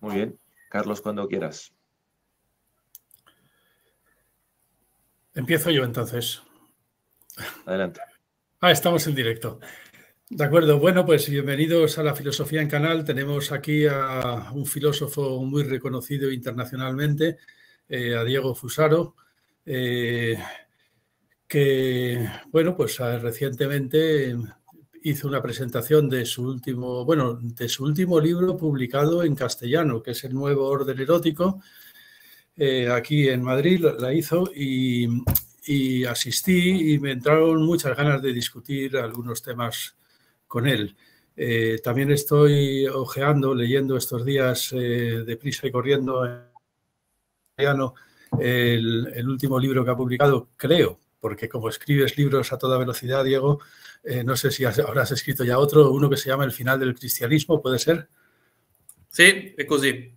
Muy bien. Carlos, cuando quieras. Empiezo yo entonces. Adelante. Ah, estamos en directo. De acuerdo, bueno, pues bienvenidos a la Filosofía en Canal. Tenemos aquí a un filósofo muy reconocido internacionalmente, eh, a Diego Fusaro, eh, que, bueno, pues ah, recientemente hizo una presentación de su último, bueno, de su último libro publicado en castellano, que es El Nuevo Orden Erótico, eh, aquí en Madrid la hizo y, asistí y me entraron muchas ganas de discutir algunos temas con él. Eh, también estoy hojeando, leyendo estos días eh, deprisa y corriendo en castellano el, el último libro que ha publicado, creo, porque como escribes libros a toda velocidad, Diego, eh, no sé si ahora has, escrito ya otro, uno que se llama El final del cristianismo, ¿puede ser? Sí, es así.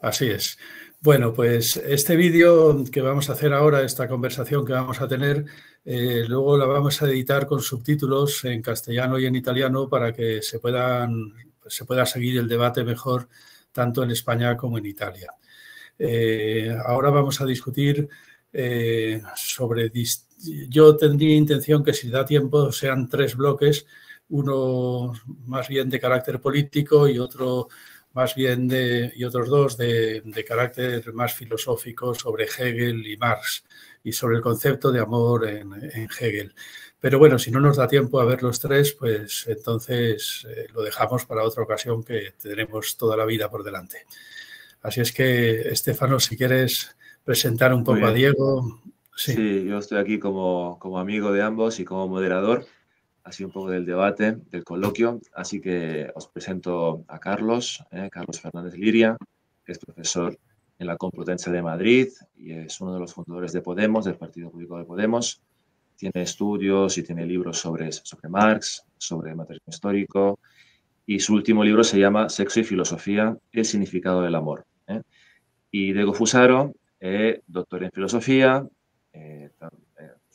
Así es. Bueno, pues este vídeo que vamos a hacer ahora, esta conversación que vamos a tener, eh, luego la vamos a editar con subtítulos en castellano y en italiano para que se, puedan, se pueda seguir el debate mejor tanto en España como en Italia. Eh, ahora vamos a discutir sobre yo tendría intención que si da tiempo sean tres bloques, uno más bien de carácter político y otro más bien de, y otros dos de, carácter más filosófico sobre Hegel y Marx y sobre el concepto de amor en, Hegel. Pero bueno, si no nos da tiempo a ver los tres, pues entonces eh, lo dejamos para otra ocasión que tenemos toda la vida por delante. Así es que, Estefano, si quieres presentar un poco a Diego, Sí. yo estoy aquí como, como amigo de ambos y como moderador, así un poco del debate, del coloquio. Así que os presento a Carlos, eh, Carlos Fernández Liria, que es profesor en la Complutense de Madrid y es uno de los fundadores de Podemos, del Partido Público de Podemos. Tiene estudios y tiene libros sobre, sobre Marx, sobre materialismo histórico, y su último libro se llama Sexo y Filosofía, el significado del amor. Eh. Y Diego Fusaro, eh, doctor en filosofía, eh,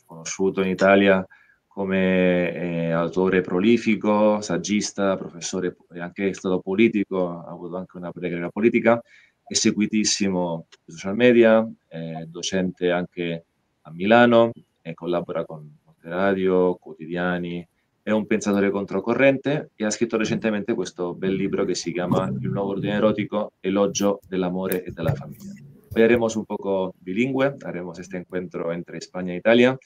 conosciuto in Italia come eh, autore prolifico, saggista, professore e anche stato politico, ha avuto anche una carriera politica, è seguitissimo sui social media, è docente anche a Milano e collabora con radio, quotidiani, è un pensatore controcorrente e ha scritto recentemente questo bel libro che si chiama Il nuovo ordine erotico, elogio dell'amore e della famiglia. Hoy haremos un poco bilingüe, haremos este encuentro entre España e Italia,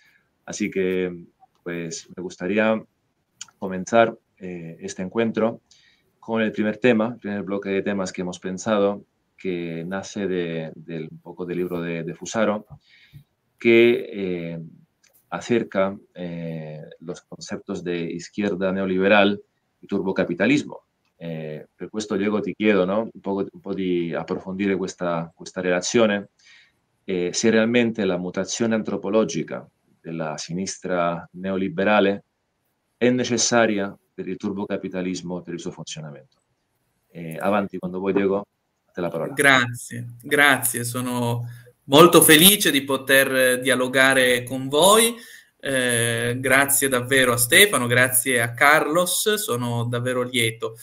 así que pues me gustaría comenzar eh, este encuentro con el primer tema, el primer bloque de temas que hemos pensado, que nace de, poco del libro de, Fusaro, que eh, acerca eh, los conceptos de izquierda neoliberal y turbocapitalismo. Eh, per questo Diego ti chiedo no? un, po', un, po', di approfondire questa, questa relazione, eh, se realmente la mutazione antropologica della sinistra neoliberale è necessaria per il turbocapitalismo, per il suo funzionamento. Eh, avanti quando vuoi Diego, a te la parola. Grazie, grazie, sono molto felice di poter dialogare con voi. Eh, grazie davvero a Stefano, grazie a Carlos, sono davvero lieto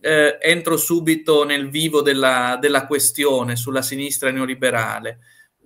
eh, entro subito nel vivo della, della, questione sulla sinistra neoliberale.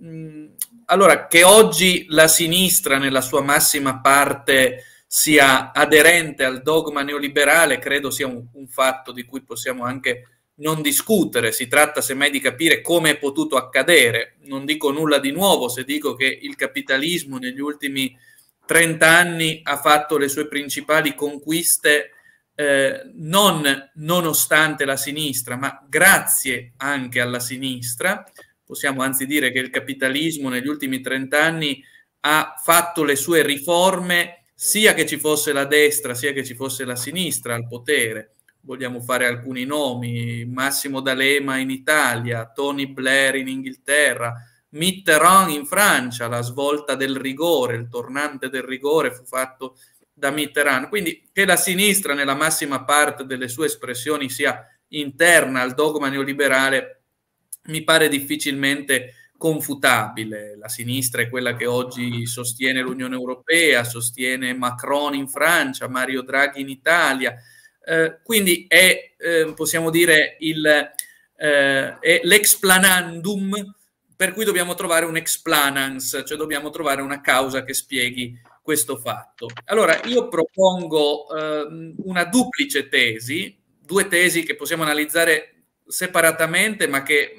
Mm, allora, che oggi la sinistra nella sua massima parte sia aderente al dogma neoliberale credo sia un, un fatto di cui possiamo anche non discutere, si tratta semmai di capire come è potuto accadere. Non dico nulla di nuovo se dico che il capitalismo negli ultimi 30 anni ha fatto le sue principali conquiste eh, non nonostante la sinistra, ma grazie anche alla sinistra. Possiamo anzi dire che il capitalismo negli ultimi trent'anni ha fatto le sue riforme sia che ci fosse la destra, sia che ci fosse la sinistra al potere. Vogliamo fare alcuni nomi, Massimo D'Alema in Italia, Tony Blair in Inghilterra, Mitterrand in Francia, la svolta del rigore, il tornante del rigore fu fatto da Mitterrand. Quindi che la sinistra nella massima parte delle sue espressioni sia interna al dogma neoliberale mi pare difficilmente confutabile. La sinistra è quella che oggi sostiene l'Unione Europea, sostiene Macron in Francia, Mario Draghi in Italia. Eh, quindi è, eh, possiamo dire, il, eh, è l'explanandum per cui dobbiamo trovare un explanans, cioè dobbiamo trovare una causa che spieghi questo fatto. Allora, io propongo eh, una duplice tesi, due tesi che possiamo analizzare separatamente, ma che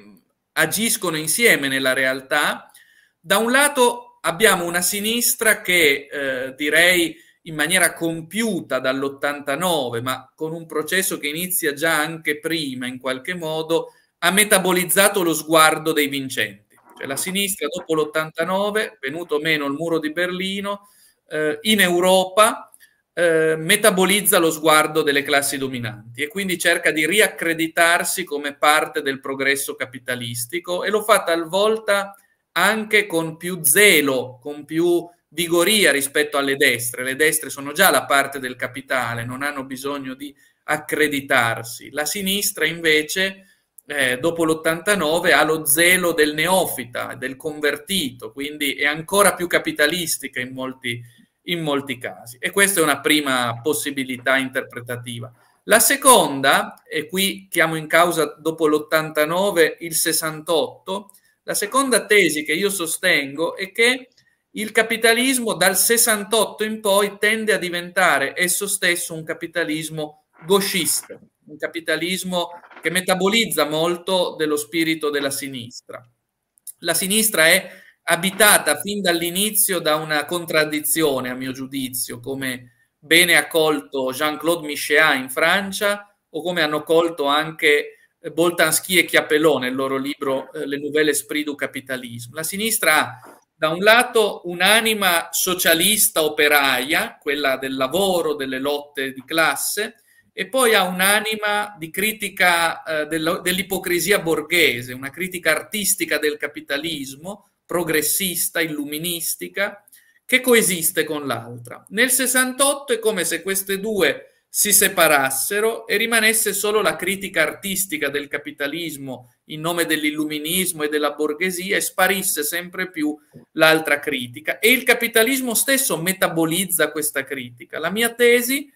agiscono insieme nella realtà. Da un lato abbiamo una sinistra che eh, direi in maniera compiuta dall'89, ma con un processo che inizia già anche prima in qualche modo, ha metabolizzato lo sguardo dei vincenti. Cioè la sinistra dopo l'89, venuto meno il muro di Berlino, eh, in Europa eh, metabolizza lo sguardo delle classi dominanti e quindi cerca di riaccreditarsi come parte del progresso capitalistico e lo fa talvolta anche con più zelo, con più vigoria rispetto alle destre. Le destre sono già la parte del capitale, non hanno bisogno di accreditarsi. La sinistra invece eh, dopo l'89 ha lo zelo del neofita, del convertito, quindi è ancora più capitalistica in molti, in molti casi. E questa è una prima possibilità interpretativa. La seconda, e qui chiamo in causa dopo l'89 il 68, la seconda tesi che io sostengo è che il capitalismo dal 68 in poi tende a diventare esso stesso un capitalismo gauchista, un capitalismo che metabolizza molto dello spirito della sinistra. La sinistra è abitata fin dall'inizio da una contraddizione, a mio giudizio, come bene ha colto Jean-Claude Michéa in Francia o come hanno colto anche eh, Boltanski e Chiapelò nel loro libro eh, Le Nouvelle Esprit du Capitalisme. La sinistra ha da un lato un'anima socialista operaia, quella del lavoro, delle lotte di classe, e poi ha un'anima di critica eh, dell'ipocrisia borghese, una critica artistica del capitalismo, progressista, illuministica, che coesiste con l'altra. Nel 68 è come se queste due si separassero e rimanesse solo la critica artistica del capitalismo in nome dell'illuminismo e della borghesia e sparisse sempre più l'altra critica. E il capitalismo stesso metabolizza questa critica. La mia tesi è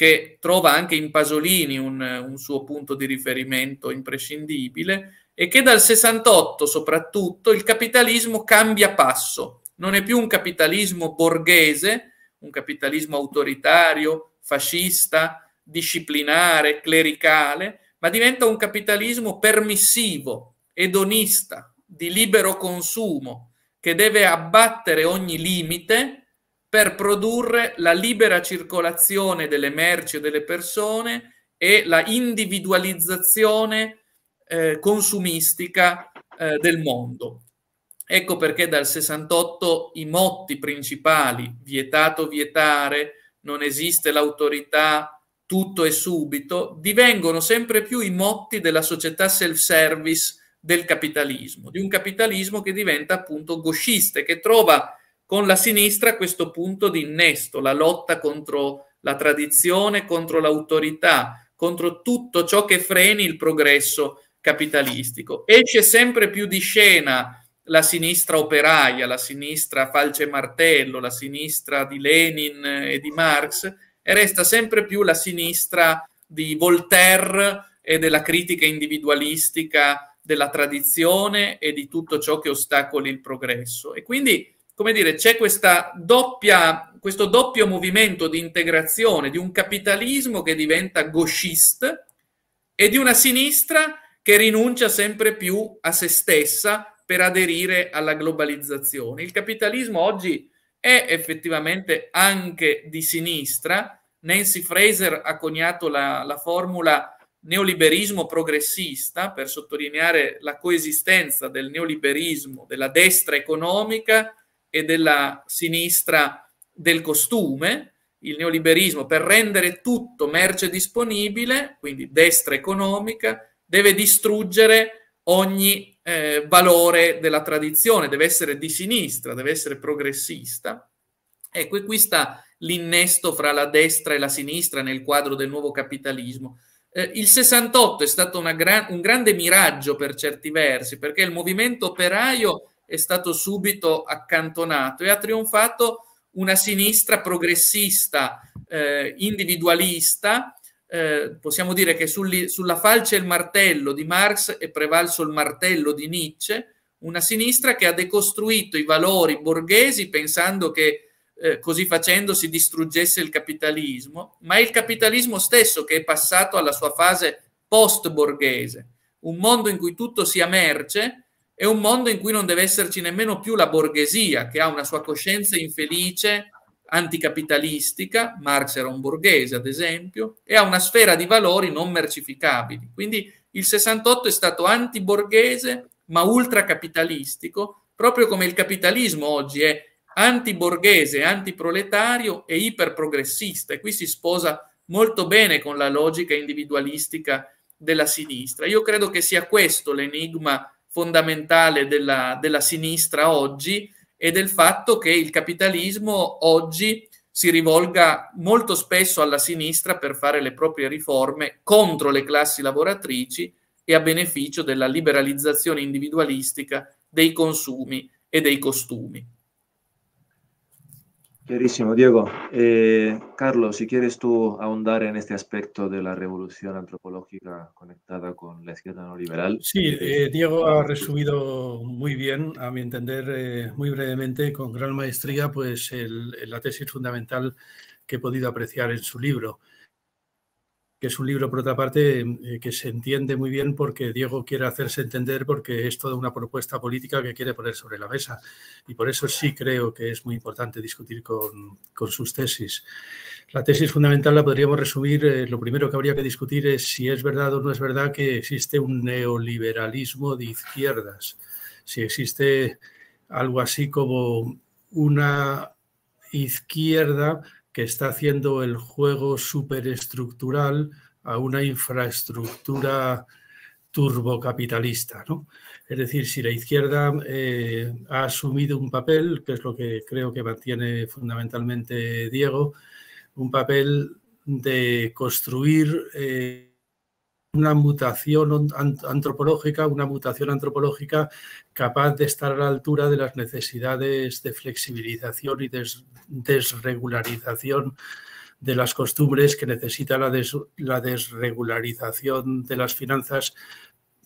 che trova anche in Pasolini un, un, suo punto di riferimento imprescindibile e che dal 68 soprattutto il capitalismo cambia passo, non è più un capitalismo borghese, un capitalismo autoritario, fascista, disciplinare, clericale, ma diventa un capitalismo permissivo, edonista, di libero consumo, che deve abbattere ogni limite per produrre la libera circolazione delle merci e delle persone e la individualizzazione eh, consumistica eh, del mondo. Ecco perché dal 68 i motti principali, vietato vietare, non esiste l'autorità, tutto e subito, divengono sempre più i motti della società self-service del capitalismo, di un capitalismo che diventa appunto goscista, che trova con la sinistra questo punto di innesto, la lotta contro la tradizione, contro l'autorità, contro tutto ciò che freni il progresso capitalistico. Esce sempre più di scena la sinistra operaia, la sinistra falce e martello, la sinistra di Lenin e di Marx e resta sempre più la sinistra di Voltaire e della critica individualistica della tradizione e di tutto ciò che ostacoli il progresso. E quindi come dire, c'è doppia, questo doppio movimento di integrazione di un capitalismo che diventa gauchist e di una sinistra che rinuncia sempre più a se stessa per aderire alla globalizzazione. Il capitalismo oggi è effettivamente anche di sinistra. Nancy Fraser ha coniato la, la formula neoliberismo progressista per sottolineare la coesistenza del neoliberismo, della destra economica e della sinistra del costume, il neoliberismo per rendere tutto merce disponibile, quindi destra economica, deve distruggere ogni eh, valore della tradizione, deve essere di sinistra, deve essere progressista. Ecco, e qui sta l'innesto fra la destra e la sinistra nel quadro del nuovo capitalismo. Eh, il 68 è stato gra un grande miraggio per certi versi, perché il movimento operaio è stato subito accantonato e ha trionfato una sinistra progressista, eh, individualista. Eh, possiamo dire che sulli, sulla falce e il martello di Marx è prevalso il martello di Nietzsche, una sinistra che ha decostruito i valori borghesi pensando che eh, così facendo si distruggesse il capitalismo, ma è il capitalismo stesso che è passato alla sua fase post-borghese, un mondo in cui tutto sia merce, è un mondo in cui non deve esserci nemmeno più la borghesia, che ha una sua coscienza infelice, anticapitalistica, Marx era un borghese ad esempio, e ha una sfera di valori non mercificabili. Quindi il 68 è stato antiborghese ma ultracapitalistico, proprio come il capitalismo oggi è antiborghese, antiproletario e iperprogressista. E qui si sposa molto bene con la logica individualistica della sinistra. Io credo che sia questo l'enigma fondamentale della, della sinistra oggi e del fatto che il capitalismo oggi si rivolga molto spesso alla sinistra per fare le proprie riforme contro le classi lavoratrici e a beneficio della liberalizzazione individualistica dei consumi e dei costumi. Clarísimo, Diego. Eh, Carlos, si quieres tú ahondar en este aspecto de la revolución antropológica conectada con la izquierda neoliberal. Sí, eh, Diego ha resumido muy bien, a mi entender, eh, muy brevemente, con gran maestría, pues la tesis fundamental que he podido apreciar en su libro que es un libro, por otra parte, eh, que se entiende muy bien porque Diego quiere hacerse entender porque es toda una propuesta política que quiere poner sobre la mesa. Y por eso sí creo que es muy importante discutir con, con sus tesis. La tesis fundamental la podríamos resumir, eh, lo primero que habría que discutir es si es verdad o no es verdad que existe un neoliberalismo de izquierdas, si existe algo así como una izquierda que está haciendo el juego superestructural a una infraestructura turbocapitalista. Es decir, si la izquierda eh, ha asumido un papel, que es lo que creo que mantiene fundamentalmente Diego, un papel de construir eh, una mutación antropológica, una mutación antropológica capaz de estar a la altura de las necesidades de flexibilización y desregularización de las costumbres que necesita la, desregularización de las finanzas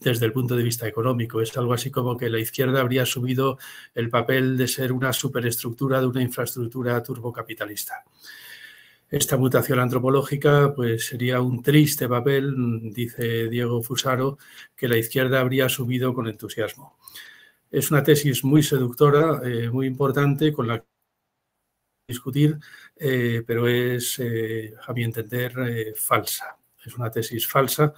desde el punto de vista económico. Es algo así como que la izquierda habría subido el papel de ser una superestructura de una infraestructura turbocapitalista. Esta mutación antropológica pues, sería un triste papel, dice Diego Fusaro, que la izquierda habría subido con entusiasmo. Es una tesis muy seductora, eh, muy importante, con la que discutir, eh, pero es, eh, a mi entender, falsa. Es una tesis falsa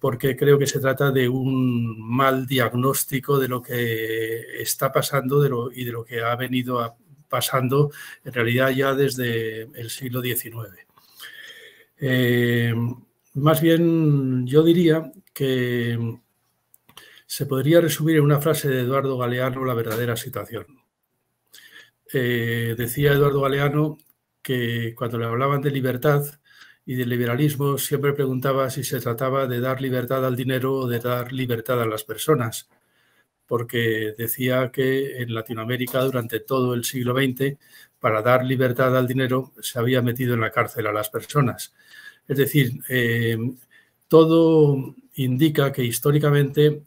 porque creo que se trata de un mal diagnóstico de lo que está pasando y de lo que ha venido a, pasando en realidad ya desde el siglo XIX. Eh, más bien yo diría que se podría resumir en una frase de Eduardo Galeano la verdadera situación. Eh, decía Eduardo Galeano que cuando le hablaban de libertad y de liberalismo siempre preguntaba si se trataba de dar libertad al dinero o de dar libertad a las personas porque decía que en Latinoamérica durante todo el siglo XX, para dar libertad al dinero, se había metido en la cárcel a las personas. Es decir, eh, todo indica que históricamente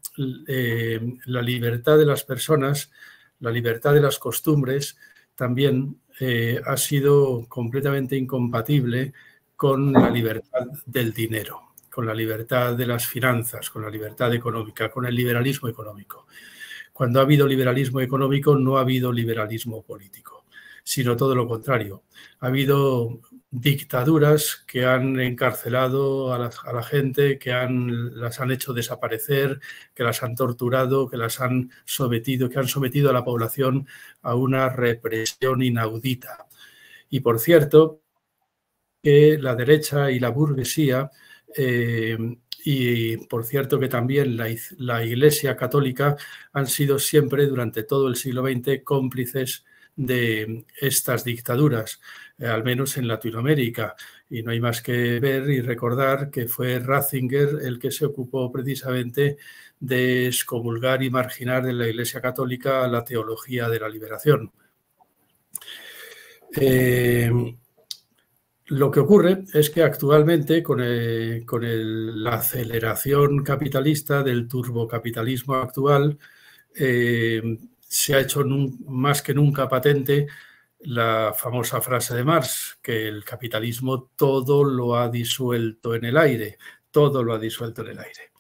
eh, la libertad de las personas, la libertad de las costumbres, también eh, ha sido completamente incompatible con la libertad del dinero con la libertad de las finanzas, con la libertad económica, con el liberalismo económico. Cuando ha habido liberalismo económico no ha habido liberalismo político, sino todo lo contrario. Ha habido dictaduras que han encarcelado a la, gente, que las han hecho desaparecer, que las han torturado, que las han sometido, que han sometido a la población a una represión inaudita. Y por cierto, que la derecha y la burguesía eh, y por cierto que también la, Iglesia Católica han sido siempre durante todo el siglo XX cómplices de estas dictaduras, eh, al menos en Latinoamérica. Y no hay más que ver y recordar que fue Ratzinger el que se ocupó precisamente de excomulgar y marginar de la Iglesia Católica la teología de la liberación. Eh, lo que ocurre es que actualmente, con, la aceleración capitalista del turbocapitalismo actual, eh, se ha hecho más que nunca patente la famosa frase de Marx, que el capitalismo todo lo ha disuelto en el aire, todo lo ha disuelto en el aire.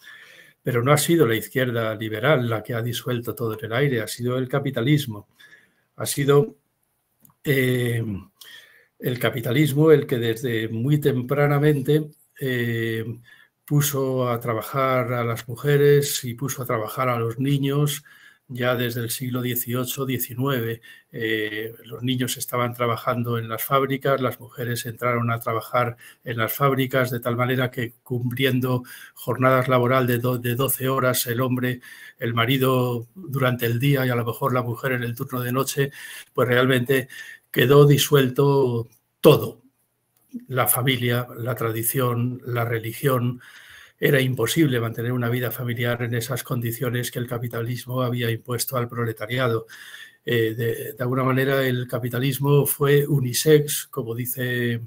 Pero no ha sido la izquierda liberal la que ha disuelto todo en el aire, ha sido el capitalismo, ha sido... Eh, el capitalismo el que desde muy tempranamente eh, puso a trabajar a las mujeres y puso a trabajar a los niños ya desde el siglo XVIII, XIX. Eh, los niños estaban trabajando en las fábricas, las mujeres entraron a trabajar en las fábricas, de tal manera que cumpliendo jornadas laboral de, de 12 horas, el hombre, el marido durante el día y a lo mejor la mujer en el turno de noche, pues realmente quedó disuelto todo. La familia, la tradición, la religión. Era imposible mantener una vida familiar en esas condiciones que el capitalismo había impuesto al proletariado. Eh, de, alguna manera el capitalismo fue unisex, como dice,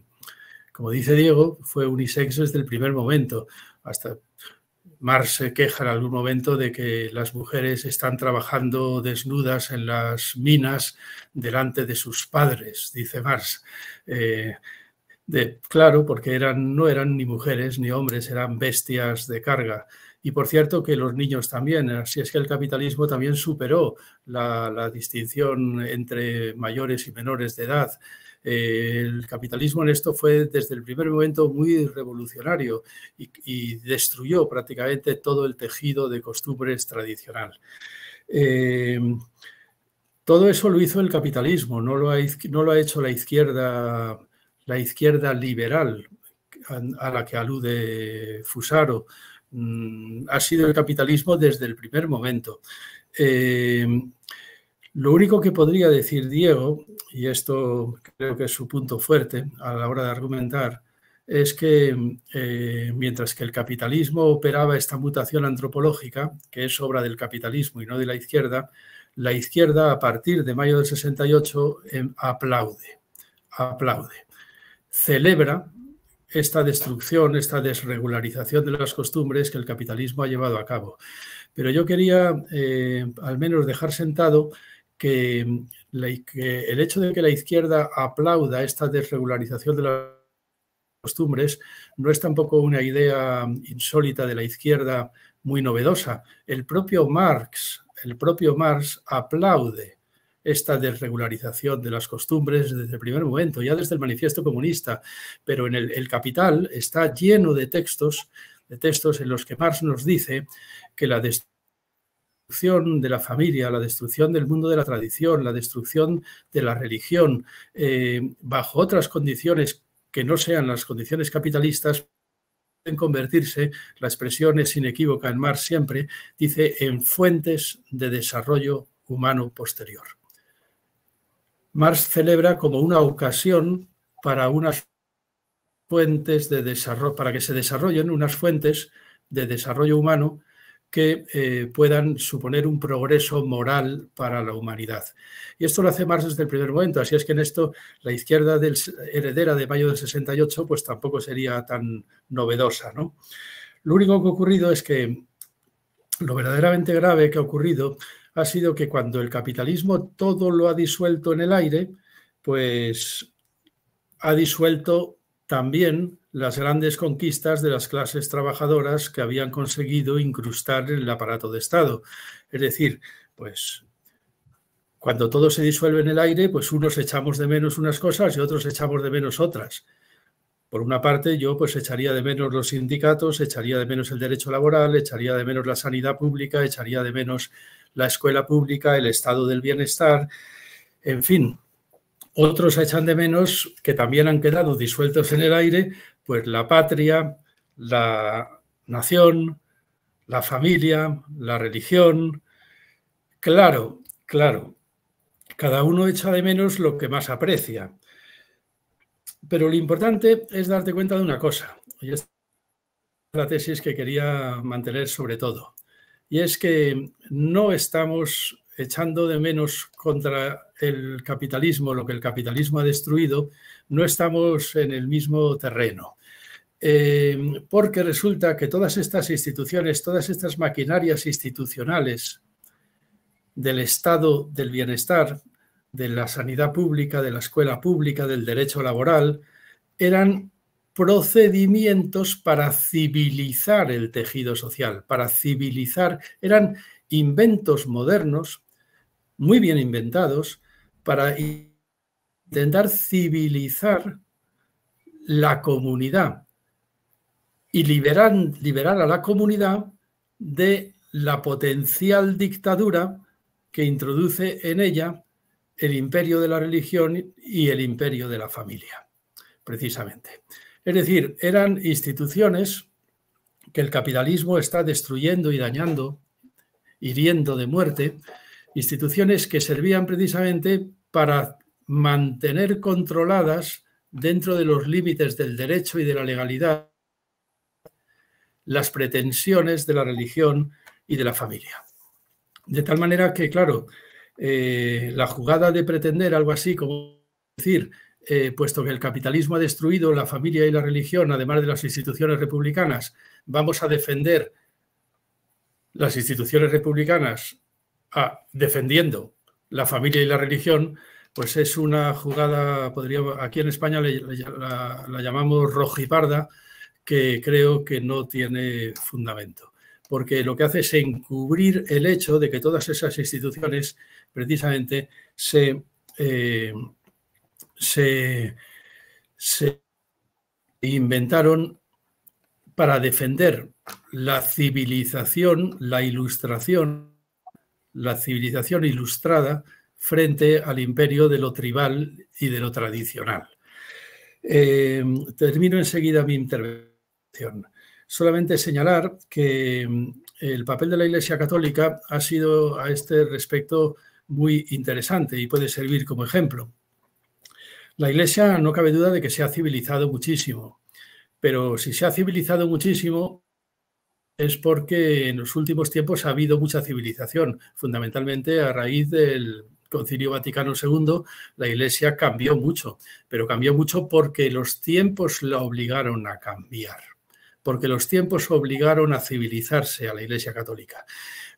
como dice Diego, fue unisex desde el primer momento. Hasta Marx se queja en algún momento de que las mujeres están trabajando desnudas en las minas delante de sus padres, dice Marx. Eh, de, claro, porque eran, no eran ni mujeres ni hombres, eran bestias de carga. Y por cierto que los niños también, así es que el capitalismo también superó la distinción entre mayores y menores de edad el capitalismo en esto fue desde el primer momento muy revolucionario y, destruyó prácticamente todo el tejido de costumbres tradicional. Eh, todo eso lo hizo el capitalismo, no lo ha, hecho la izquierda, la izquierda liberal a, la que alude Fusaro. Mm, ha sido el capitalismo desde el primer momento. Eh, lo único que podría decir Diego, y esto creo que es su punto fuerte a la hora de argumentar, es que eh, mientras que el capitalismo operaba esta mutación antropológica, que es obra del capitalismo y no de la izquierda, la izquierda a partir de mayo del 68 em, aplaude, aplaude, celebra esta destrucción, esta desregularización de las costumbres que el capitalismo ha llevado a cabo. Pero yo quería eh, al menos dejar sentado Mm, que, el hecho de que la izquierda aplauda esta desregularización de las costumbres no es tampoco una idea mm, insólita de la izquierda muy novedosa. El propio Marx, el propio Marx aplaude esta desregularización de las costumbres desde el primer momento, ya desde el manifiesto comunista, pero en el, Capital está lleno de textos, de textos en los que Marx nos dice que la destrucción de la familia, la destrucción del mundo de la tradición, la destrucción de la religión, eh, bajo otras condiciones que no sean las condiciones capitalistas, pueden convertirse, la expresión es inequívoca en Marx siempre, dice, en fuentes de desarrollo humano posterior. Marx celebra como una ocasión para unas fuentes de desarrollo, para que se desarrollen unas fuentes de desarrollo humano que eh, puedan suponer un progreso moral para la humanidad. Y esto lo hace Marx desde el primer momento, así es que en esto la izquierda heredera de mayo del 68 pues tampoco sería tan novedosa. ¿no? Lo único que ha ocurrido es que lo verdaderamente grave que ha ocurrido ha sido que cuando el capitalismo todo lo ha disuelto en el aire, pues ha disuelto también las grandes conquistas de las clases trabajadoras que habían conseguido incrustar en el aparato de Estado. Es decir, pues cuando todo se disuelve en el aire, pues unos echamos de menos unas cosas y otros echamos de menos otras. Por una parte, yo pues echaría de menos los sindicatos, echaría de menos el derecho laboral, echaría de menos la sanidad pública, echaría de menos la escuela pública, el estado del bienestar, en fin. Otros echan de menos que también han quedado disueltos en el aire, pues la patria, la nación, la familia, la religión. Claro, claro, cada uno echa de menos lo que más aprecia. Pero lo importante es darte cuenta de una cosa, y es la tesis que quería mantener sobre todo, y es que no estamos echando de menos contra el capitalismo lo que el capitalismo ha destruido, no estamos en el mismo terreno. Eh, porque resulta que todas estas instituciones, todas estas maquinarias institucionales del estado del bienestar, de la sanidad pública, de la escuela pública, del derecho laboral, eran procedimientos para civilizar el tejido social, para civilizar, eran inventos modernos, muy bien inventados, para intentar civilizar la comunidad, y liberar a la comunidad de la potencial dictadura que introduce en ella el imperio de la religión y el imperio de la familia, precisamente. Es decir, eran instituciones que el capitalismo está destruyendo y dañando, hiriendo de muerte, instituciones que servían precisamente para mantener controladas dentro de los límites del derecho y de la legalidad las pretensiones de la religión y de la familia. De tal manera que, claro, eh, la jugada de pretender algo así como decir, eh, puesto que el capitalismo ha destruido la familia y la religión, además de las instituciones republicanas, vamos a defender las instituciones republicanas defendiendo la familia y la religión, pues es una jugada, podría, aquí en España la, la, llamamos rojiparda, que creo que no tiene fundamento, porque lo que hace es encubrir el hecho de que todas esas instituciones precisamente se, eh, inventaron para defender la civilización, la ilustración, la civilización ilustrada frente al imperio de lo tribal y de lo tradicional. Eh, termino enseguida mi intervención Solamente señalar que mm, el papel de la Iglesia Católica ha sido a este respecto muy interesante y puede servir como ejemplo. La Iglesia no cabe duda de que se ha civilizado muchísimo, pero si se ha civilizado muchísimo es porque en los últimos tiempos ha habido mucha civilización, fundamentalmente a raíz del Concilio Vaticano II, la Iglesia cambió mucho, pero cambió mucho porque los tiempos la obligaron a cambiar porque los tiempos obligaron a civilizarse a la Iglesia Católica.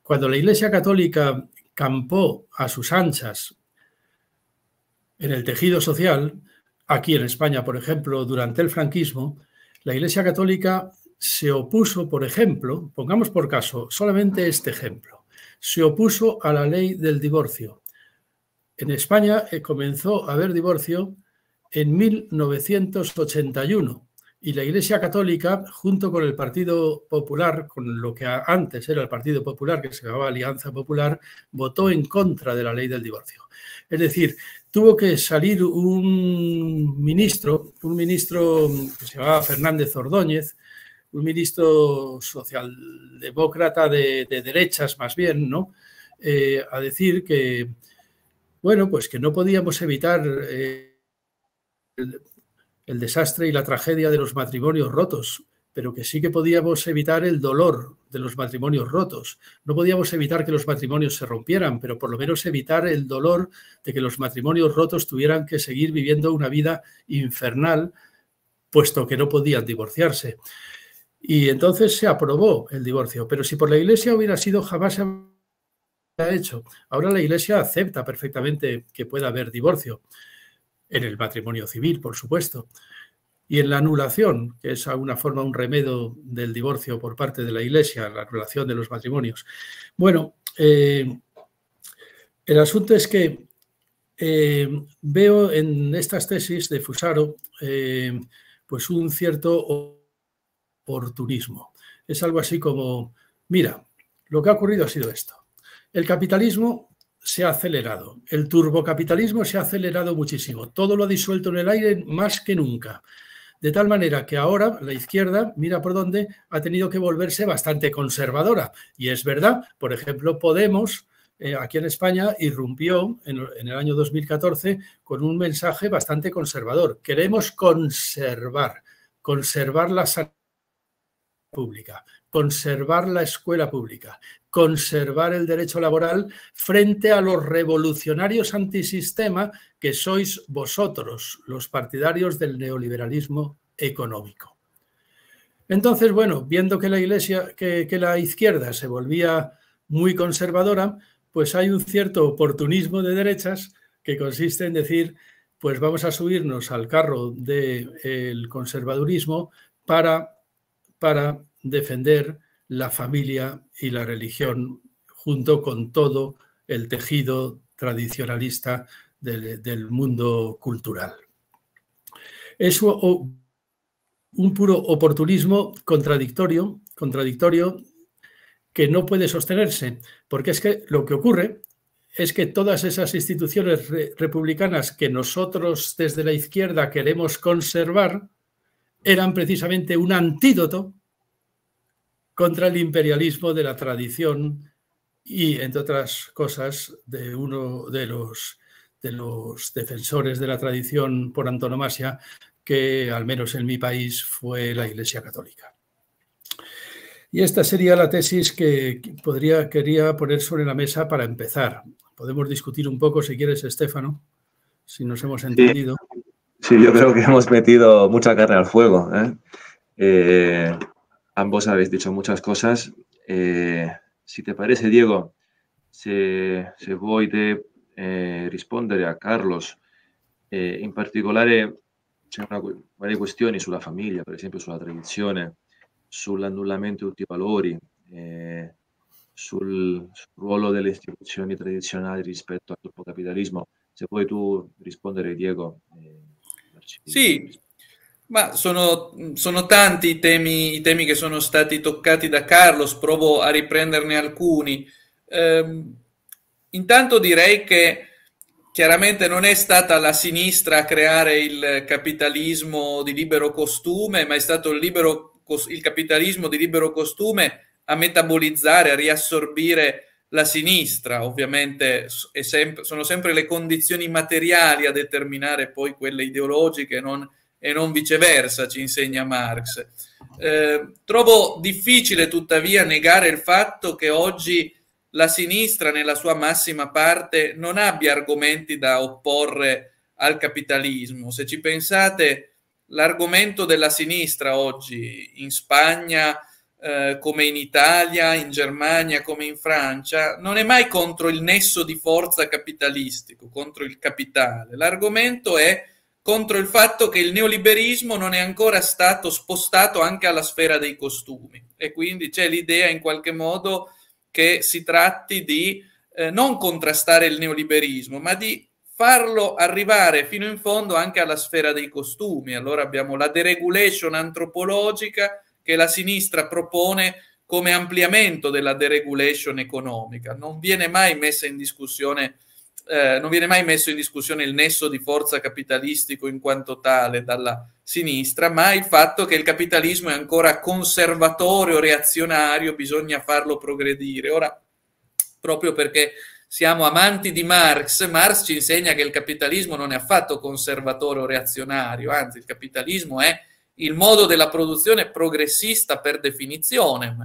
Cuando la Iglesia Católica campó a sus anchas en el tejido social, aquí en España, por ejemplo, durante el franquismo, la Iglesia Católica se opuso, por ejemplo, pongamos por caso solamente este ejemplo, se opuso a la ley del divorcio. En España eh, comenzó a haber divorcio en 1981 y la Iglesia Católica, junto con el Partido Popular, con lo que antes era el Partido Popular, que se llamaba Alianza Popular, votó en contra de la ley del divorcio. Es decir, tuvo que salir un ministro, un ministro que se llamaba Fernández Ordóñez, un ministro socialdemócrata de, derechas más bien, ¿no? Eh, a decir que, bueno, pues que no podíamos evitar... Eh, el desastre y la tragedia de los matrimonios rotos, pero que sí que podíamos evitar el dolor de los matrimonios rotos. No podíamos evitar que los matrimonios se rompieran, pero por lo menos evitar el dolor de que los matrimonios rotos tuvieran que seguir viviendo una vida infernal, puesto que no podían divorciarse. Y entonces se aprobó el divorcio, pero si por la Iglesia hubiera sido jamás ha hecho. Ahora la Iglesia acepta perfectamente que pueda haber divorcio en el matrimonio civil, por supuesto, y en la anulación, que es alguna forma un remedio del divorcio por parte de la Iglesia, la anulación de los matrimonios. Bueno, eh, el asunto es que eh, veo en estas tesis de Fusaro eh, pues un cierto oportunismo. Es algo así como, mira, lo que ha ocurrido ha sido esto. El capitalismo se ha acelerado, el turbocapitalismo se ha acelerado muchísimo, todo lo ha disuelto en el aire más que nunca. De tal manera que ahora la izquierda, mira por dónde, ha tenido que volverse bastante conservadora. Y es verdad, por ejemplo, Podemos, eh, aquí en España, irrumpió en, el año 2014 con un mensaje bastante conservador. Queremos conservar, conservar la sanidad pública, conservar la escuela pública, conservar el derecho laboral frente a los revolucionarios antisistema que sois vosotros, los partidarios del neoliberalismo económico. Entonces, bueno, viendo que la iglesia, que, la izquierda se volvía muy conservadora, pues hay un cierto oportunismo de derechas que consiste en decir, pues vamos a subirnos al carro del conservadurismo para, para defender la familia y la religión, junto con todo el tejido tradicionalista del, mundo cultural. Es un puro oportunismo contradictorio, contradictorio que no puede sostenerse, porque es que lo que ocurre es que todas esas instituciones republicanas que nosotros desde la izquierda queremos conservar eran precisamente un antídoto contra el imperialismo de la tradición y, entre otras cosas, de uno de los, de los defensores de la tradición por antonomasia, que al menos en mi país fue la Iglesia Católica. Y esta sería la tesis que podría, quería poner sobre la mesa para empezar. Podemos discutir un poco, si quieres, Estefano, si nos hemos entendido. Sí, yo creo que hemos metido mucha carne al fuego. ¿eh? eh ambos habéis dicho muchas cosas. Eh, si te parece, Diego, se, se voy de eh, a Carlos eh, particular particolare eh, c'è una, varie questioni sulla famiglia, per sobre sulla tradizione, sull'annullamento anulamiento de los valores, eh, sobre sul, sul, ruolo delle istituzioni tradizionali respecto al capitalismo. Se puede tú responder, Diego. Sí. sì, Ma sono, sono tanti i temi, i temi, che sono stati toccati da Carlos, provo a riprenderne alcuni. Eh, intanto direi che chiaramente non è stata la sinistra a creare il capitalismo di libero costume, ma è stato il, libero, il capitalismo di libero costume a metabolizzare, a riassorbire la sinistra, ovviamente sem sono sempre le condizioni materiali a determinare poi quelle ideologiche, non e non viceversa, ci insegna Marx. Eh, trovo difficile tuttavia negare il fatto che oggi la sinistra nella sua massima parte non abbia argomenti da opporre al capitalismo. Se ci pensate, l'argomento della sinistra oggi in Spagna, eh, come in Italia, in Germania, come in Francia, non è mai contro il nesso di forza capitalistico, contro il capitale. L'argomento è contro il fatto che il neoliberismo non è ancora stato spostato anche alla sfera dei costumi e quindi c'è l'idea in qualche modo che si tratti di eh, non contrastare il neoliberismo, ma di farlo arrivare fino in fondo anche alla sfera dei costumi. Allora abbiamo la deregulation antropologica che la sinistra propone come ampliamento della deregulation economica. Non viene mai messa in discussione eh, non viene mai messo in discussione il nesso di forza capitalistico in quanto tale dalla sinistra, ma il fatto che il capitalismo è ancora conservatore o reazionario, bisogna farlo progredire. Ora, proprio perché siamo amanti di Marx, Marx ci insegna che il capitalismo non è affatto conservatore o reazionario, anzi il capitalismo è il modo della produzione progressista per definizione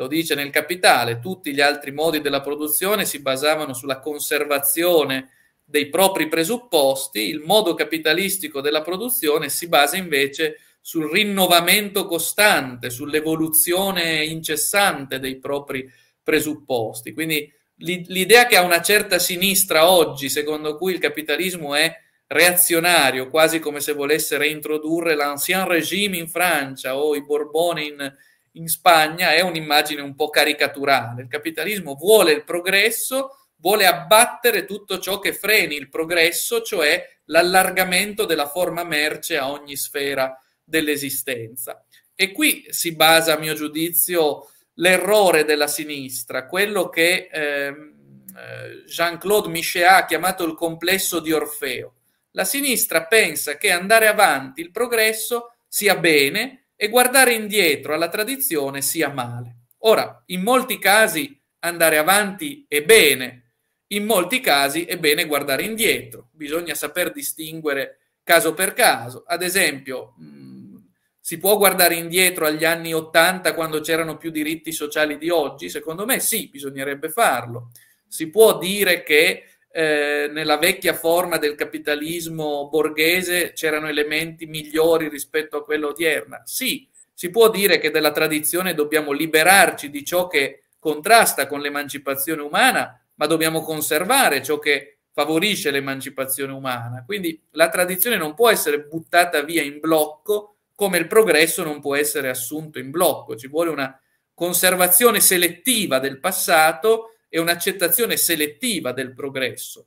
lo dice nel Capitale, tutti gli altri modi della produzione si basavano sulla conservazione dei propri presupposti, il modo capitalistico della produzione si basa invece sul rinnovamento costante, sull'evoluzione incessante dei propri presupposti. Quindi l'idea che ha una certa sinistra oggi, secondo cui il capitalismo è reazionario, quasi come se volesse reintrodurre l'ancien regime in Francia o i Borbone in, in Spagna è un'immagine un po' caricaturale. Il capitalismo vuole il progresso, vuole abbattere tutto ciò che freni il progresso, cioè l'allargamento della forma merce a ogni sfera dell'esistenza. E qui si basa, a mio giudizio, l'errore della sinistra, quello che ehm, eh, Jean-Claude Michet ha chiamato il complesso di Orfeo. La sinistra pensa che andare avanti, il progresso, sia bene, e guardare indietro alla tradizione sia male. Ora, in molti casi andare avanti è bene, in molti casi è bene guardare indietro, bisogna saper distinguere caso per caso. Ad esempio, mm, si può guardare indietro agli anni 80 quando c'erano più diritti sociali di oggi? Secondo me sì, bisognerebbe farlo. Si può dire che eh, nella vecchia forma del capitalismo borghese c'erano elementi migliori rispetto a quella odierna. Sì, si può dire che della tradizione dobbiamo liberarci di ciò che contrasta con l'emancipazione umana, ma dobbiamo conservare ciò che favorisce l'emancipazione umana. Quindi la tradizione non può essere buttata via in blocco come il progresso non può essere assunto in blocco. Ci vuole una conservazione selettiva del passato e un'accettazione selettiva del progresso,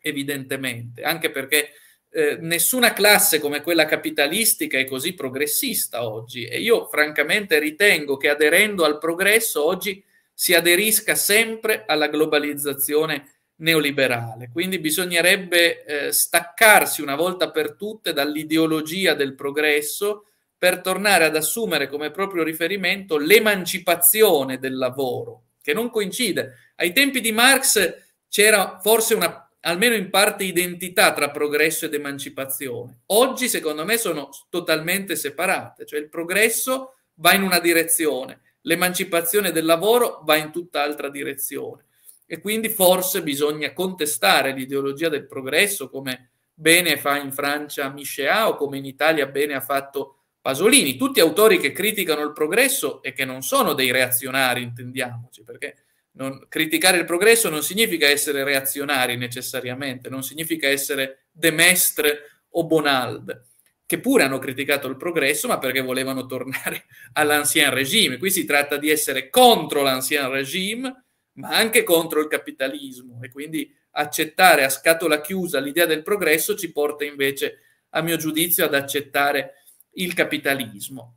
evidentemente, anche perché eh, nessuna classe come quella capitalistica è così progressista oggi e io francamente ritengo che aderendo al progresso oggi si aderisca sempre alla globalizzazione neoliberale. Quindi bisognerebbe eh, staccarsi una volta per tutte dall'ideologia del progresso per tornare ad assumere come proprio riferimento l'emancipazione del lavoro, che non coincide. Ai tempi di Marx c'era forse una, almeno in parte, identità tra progresso ed emancipazione. Oggi, secondo me, sono totalmente separate, cioè il progresso va in una direzione, l'emancipazione del lavoro va in tutt'altra direzione. E quindi forse bisogna contestare l'ideologia del progresso come bene fa in Francia Michéa o come in Italia bene ha fatto Pasolini, tutti autori che criticano il progresso e che non sono dei reazionari, intendiamoci, perché non, criticare il progresso non significa essere reazionari necessariamente, non significa essere De Mestre o Bonald, che pure hanno criticato il progresso, ma perché volevano tornare all'ancien regime. Qui si tratta di essere contro l'ancien regime, ma anche contro il capitalismo e quindi accettare a scatola chiusa l'idea del progresso ci porta invece, a mio giudizio, ad accettare il capitalismo.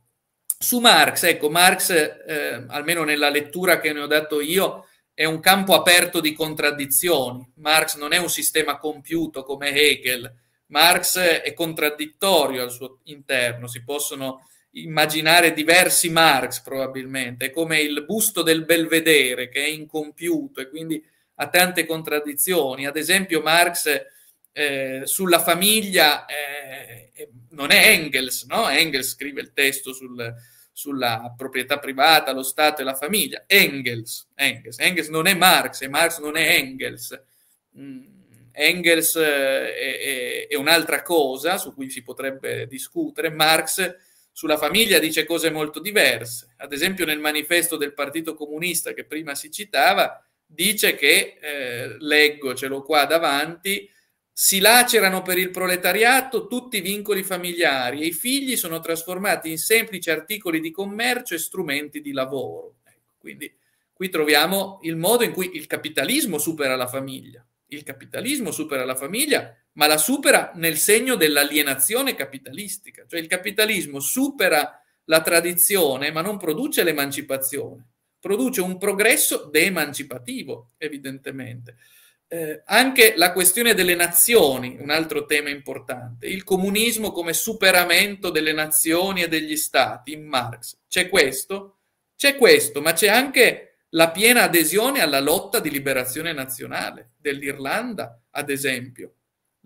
Su Marx, ecco, Marx, eh, almeno nella lettura che ne ho dato io, è un campo aperto di contraddizioni. Marx non è un sistema compiuto come Hegel, Marx è contraddittorio al suo interno, si possono immaginare diversi Marx probabilmente, è come il busto del belvedere che è incompiuto e quindi ha tante contraddizioni. Ad esempio Marx eh, sulla famiglia eh, eh, non è Engels, no? Engels scrive il testo sul, sulla proprietà privata, lo Stato e la famiglia. Engels, Engels, Engels non è Marx e Marx non è Engels. Mm. Engels eh, è, è, è, un'altra cosa su cui si potrebbe discutere. Marx sulla famiglia dice cose molto diverse. Ad esempio, nel manifesto del Partito Comunista che prima si citava, dice che, eh, leggo, ce l'ho qua davanti, si lacerano per il proletariato tutti i vincoli familiari e i figli sono trasformati in semplici articoli di commercio e strumenti di lavoro. Ecco, quindi qui troviamo il modo in cui il capitalismo supera la famiglia. Il capitalismo supera la famiglia, ma la supera nel segno dell'alienazione capitalistica. Cioè il capitalismo supera la tradizione, ma non produce l'emancipazione, produce un progresso de-emancipativo, evidentemente eh, anche la questione delle nazioni, un altro tema importante, il comunismo come superamento delle nazioni e degli stati in Marx. C'è questo, c'è questo, ma c'è anche la piena adesione alla lotta di liberazione nazionale dell'Irlanda, ad esempio,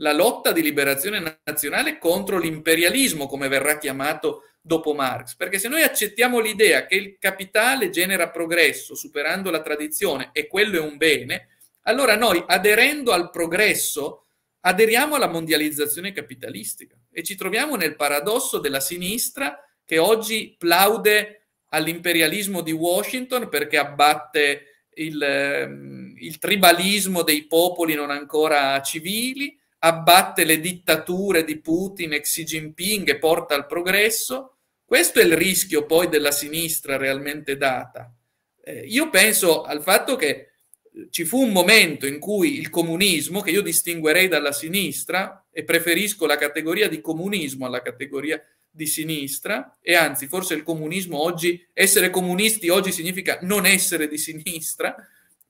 la lotta di liberazione nazionale contro l'imperialismo, come verrà chiamato dopo Marx, perché se noi accettiamo l'idea che il capitale genera progresso superando la tradizione e quello è un bene, allora noi, aderendo al progresso, aderiamo alla mondializzazione capitalistica e ci troviamo nel paradosso della sinistra che oggi plaude all'imperialismo di Washington perché abbatte il, ehm, il tribalismo dei popoli non ancora civili, abbatte le dittature di Putin e Xi Jinping e porta al progresso. Questo è il rischio poi della sinistra realmente data. Eh, io penso al fatto che ci fu un momento in cui il comunismo, che io distinguerei dalla sinistra, e preferisco la categoria di comunismo alla categoria di sinistra, e anzi forse il comunismo oggi, essere comunisti oggi significa non essere di sinistra,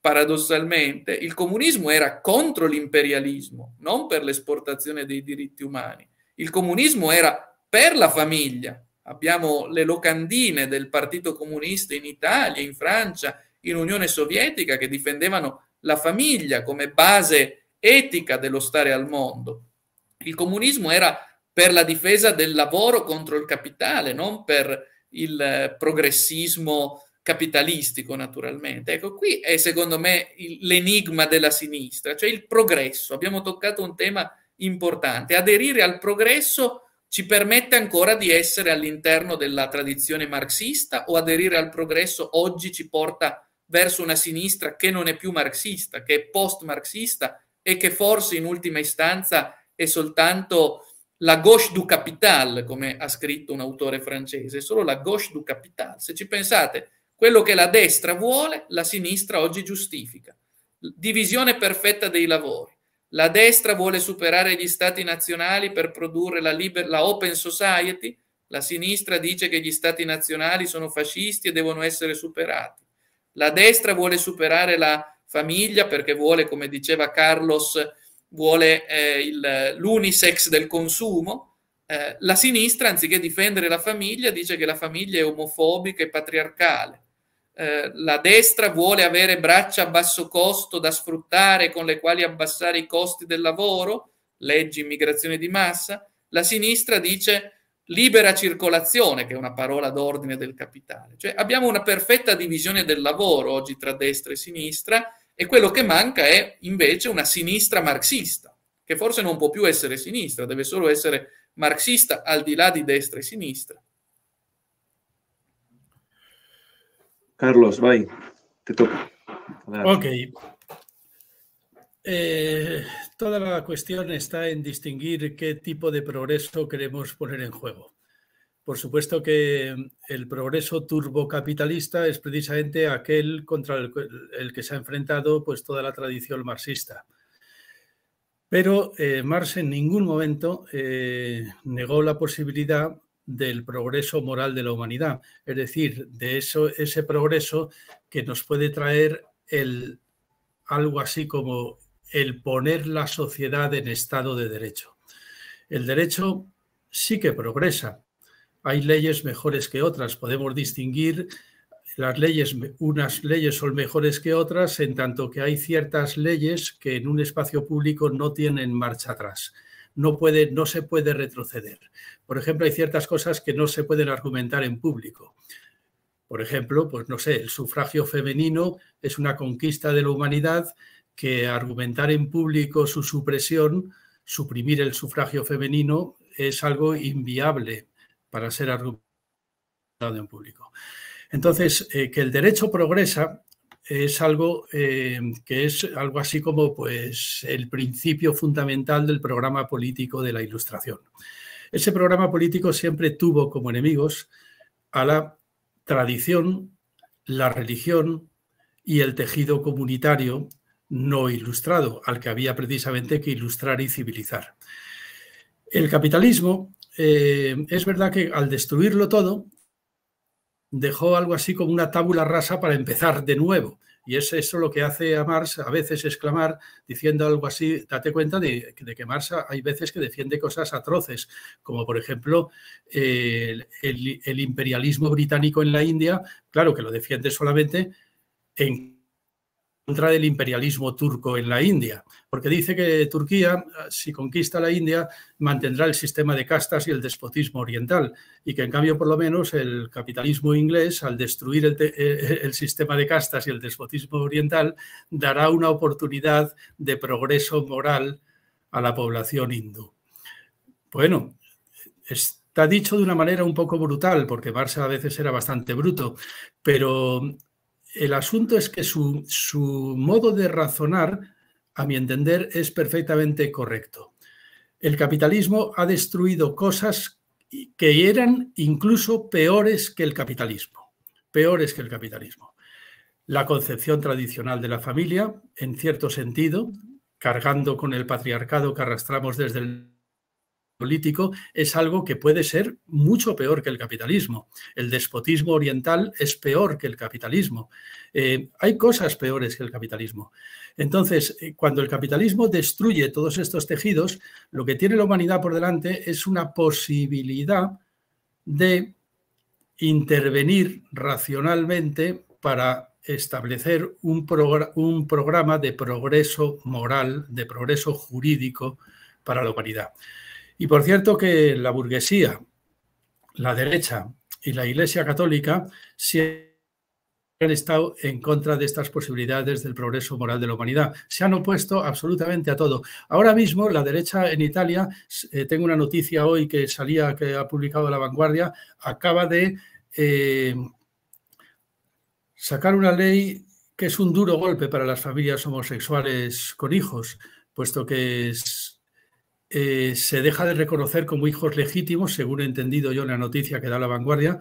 paradossalmente, il comunismo era contro l'imperialismo, non per l'esportazione dei diritti umani. Il comunismo era per la famiglia. Abbiamo le locandine del Partito Comunista in Italia, in Francia, in Unione Sovietica che difendevano la famiglia come base etica dello stare al mondo. Il comunismo era per la difesa del lavoro contro il capitale, non per il eh, progressismo capitalistico naturalmente. Ecco, qui è secondo me il, l'enigma della sinistra, cioè il progresso. Abbiamo toccato un tema importante. Aderire al progresso ci permette ancora di essere all'interno della tradizione marxista o aderire al progresso oggi ci porta verso una sinistra che non è più marxista, che è post-marxista e che forse in ultima istanza è soltanto la gauche du capital, come ha scritto un autore francese, è solo la gauche du capital. Se ci pensate, quello che la destra vuole, la sinistra oggi giustifica. Divisione perfetta dei lavori. La destra vuole superare gli stati nazionali per produrre la, liber- la open society, la sinistra dice che gli stati nazionali sono fascisti e devono essere superati. La destra vuole superare la famiglia perché vuole, come diceva Carlos, vuole eh, il, l'unisex del consumo. Eh, la sinistra, anziché difendere la famiglia, dice che la famiglia è omofobica e patriarcale. Eh, la destra vuole avere braccia a basso costo da sfruttare, con le quali abbassare i costi del lavoro, leggi immigrazione di massa. La sinistra dice libera circolazione, che è una parola d'ordine del capitale. Cioè abbiamo una perfetta divisione del lavoro oggi tra destra e sinistra e quello che manca è invece una sinistra marxista, che forse non può più essere sinistra, deve solo essere marxista al di là di destra e sinistra. Carlos, vai, ti tocca. Ok, Eh, toda la cuestión está en distinguir qué tipo de progreso queremos poner en juego. Por supuesto que el progreso turbocapitalista es precisamente aquel contra el, que se ha enfrentado pues, toda la tradición marxista. Pero eh, Marx en ningún momento eh, negó la posibilidad del progreso moral de la humanidad, es decir, de eso, ese progreso que nos puede traer el, algo así como el poner la sociedad en estado de derecho. El derecho sí que progresa. Hay leyes mejores que otras. Podemos distinguir las leyes, unas leyes son mejores que otras, en tanto que hay ciertas leyes que en un espacio público no tienen marcha atrás. No, puede, no se puede retroceder. Por ejemplo, hay ciertas cosas que no se pueden argumentar en público. Por ejemplo, pues no sé, el sufragio femenino es una conquista de la humanidad que argumentar en público su supresión, suprimir el sufragio femenino, es algo inviable para ser argumentado en público. Entonces, eh, que el derecho progresa es algo eh, que es algo así como pues, el principio fundamental del programa político de la Ilustración. Ese programa político siempre tuvo como enemigos a la tradición, la religión y el tejido comunitario no ilustrado, al que había precisamente que ilustrar y civilizar. El capitalismo, eh, es verdad que al destruirlo todo, dejó algo así como una tábula rasa para empezar de nuevo. Y es eso lo que hace a Marx a veces exclamar diciendo algo así, date cuenta de, que Marx hay veces que defiende cosas atroces, como por ejemplo eh, el, el imperialismo británico en la India, claro que lo defiende solamente en contra el imperialismo turco en la India, porque dice que Turquía, si conquista la India, mantendrá el sistema de castas y el despotismo oriental, y que en cambio, por lo menos, el capitalismo inglés, al destruir el, eh, eh, sistema de castas y el despotismo oriental, dará una oportunidad de progreso moral a la población hindú. Bueno, está dicho de una manera un poco brutal, porque Marx a veces era bastante bruto, pero el asunto es que su, su modo de razonar, a mi entender, es perfectamente correcto. El capitalismo ha destruido cosas que eran incluso peores que el capitalismo, peores que el capitalismo. La concepción tradicional de la familia, en cierto sentido, cargando con el patriarcado que arrastramos desde el político es algo que puede ser mucho peor que el capitalismo. El despotismo oriental es peor que el capitalismo. Eh, hay cosas peores que el capitalismo. Entonces, eh, cuando el capitalismo destruye todos estos tejidos, lo que tiene la humanidad por delante es una posibilidad de intervenir racionalmente para establecer un, un programa de progreso moral, de progreso jurídico para la humanidad. Y por cierto que la burguesía, la derecha y la Iglesia Católica siempre han estado en contra de estas posibilidades del progreso moral de la humanidad. Se han opuesto absolutamente a todo. Ahora mismo la derecha en Italia, eh, tengo una noticia hoy que salía, que ha publicado La Vanguardia, acaba de eh, sacar una ley que es un duro golpe para las familias homosexuales con hijos, puesto que es eh, se deja de reconocer como hijos legítimos, según he entendido yo en la noticia que da la vanguardia,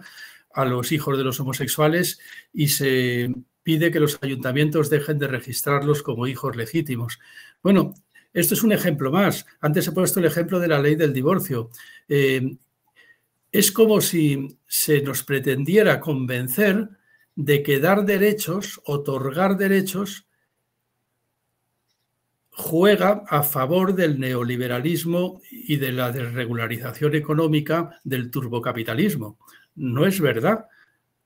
a los hijos de los homosexuales y se pide que los ayuntamientos dejen de registrarlos como hijos legítimos. Bueno, esto es un ejemplo más. Antes he puesto el ejemplo de la ley del divorcio. Eh, es como si se nos pretendiera convencer de que dar derechos, otorgar derechos, juega a favor del neoliberalismo y de la desregularización económica del turbocapitalismo. No es verdad.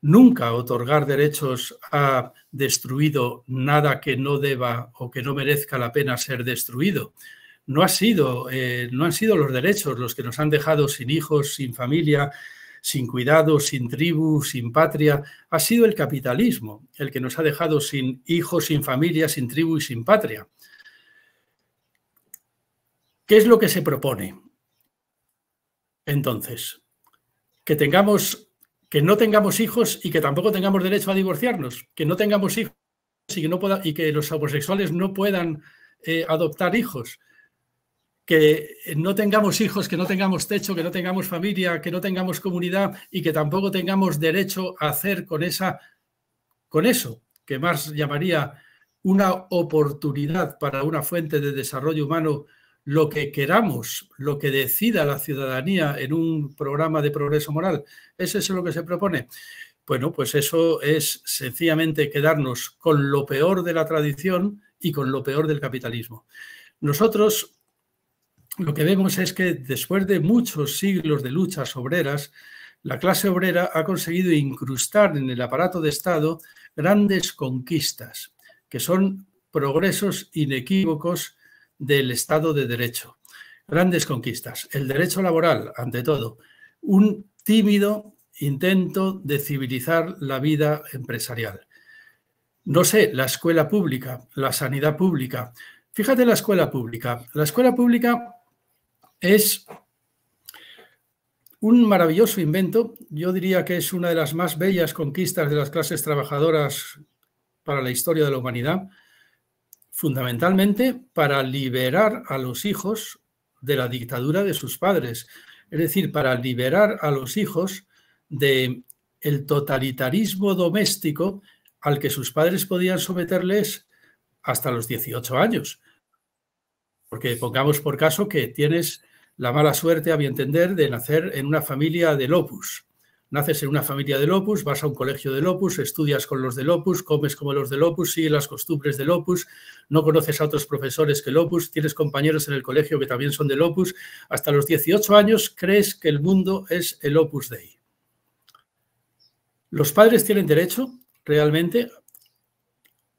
Nunca otorgar derechos ha destruido nada que no deba o que no merezca la pena ser destruido. No, ha sido, eh, no han sido los derechos los que nos han dejado sin hijos, sin familia, sin cuidado, sin tribu, sin patria. Ha sido el capitalismo el que nos ha dejado sin hijos, sin familia, sin tribu y sin patria. ¿Qué es lo que se propone? Entonces, que tengamos, que no tengamos hijos y que tampoco tengamos derecho a divorciarnos, que no tengamos hijos y que, no pueda, y que los homosexuales no puedan eh, adoptar hijos, que no tengamos hijos, que no tengamos techo, que no tengamos familia, que no tengamos comunidad y que tampoco tengamos derecho a hacer con esa con eso, que más llamaría una oportunidad para una fuente de desarrollo humano lo que queramos, lo que decida la ciudadanía en un programa de progreso moral. ¿Es lo que se propone? Bueno, pues eso es sencillamente quedarnos con lo peor de la tradición y con lo peor del capitalismo. Nosotros lo que vemos es que después de muchos siglos de luchas obreras, la clase obrera ha conseguido incrustar en el aparato de Estado grandes conquistas, que son progresos inequívocos del Estado de Derecho. Grandes conquistas. El derecho laboral, ante todo. Un tímido intento de civilizar la vida empresarial. No sé, la escuela pública, la sanidad pública. Fíjate la escuela pública. La escuela pública es un maravilloso invento. Yo diría que es una de las más bellas conquistas de las clases trabajadoras para la historia de la humanidad fundamentalmente para liberar a los hijos de la dictadura de sus padres, es decir, para liberar a los hijos de el totalitarismo doméstico al que sus padres podían someterles hasta los 18 años. Porque pongamos por caso que tienes la mala suerte, a mi entender, de nacer en una familia de lopus. Naces en una familia de Lopus, vas a un colegio de Lopus, estudias con los de Lopus, comes como los de Lopus, sigues las costumbres de Lopus, no conoces a otros profesores que Lopus, tienes compañeros en el colegio que también son de Lopus, Hasta los 18 años crees que el mundo es el Opus Dei. Los padres tienen derecho realmente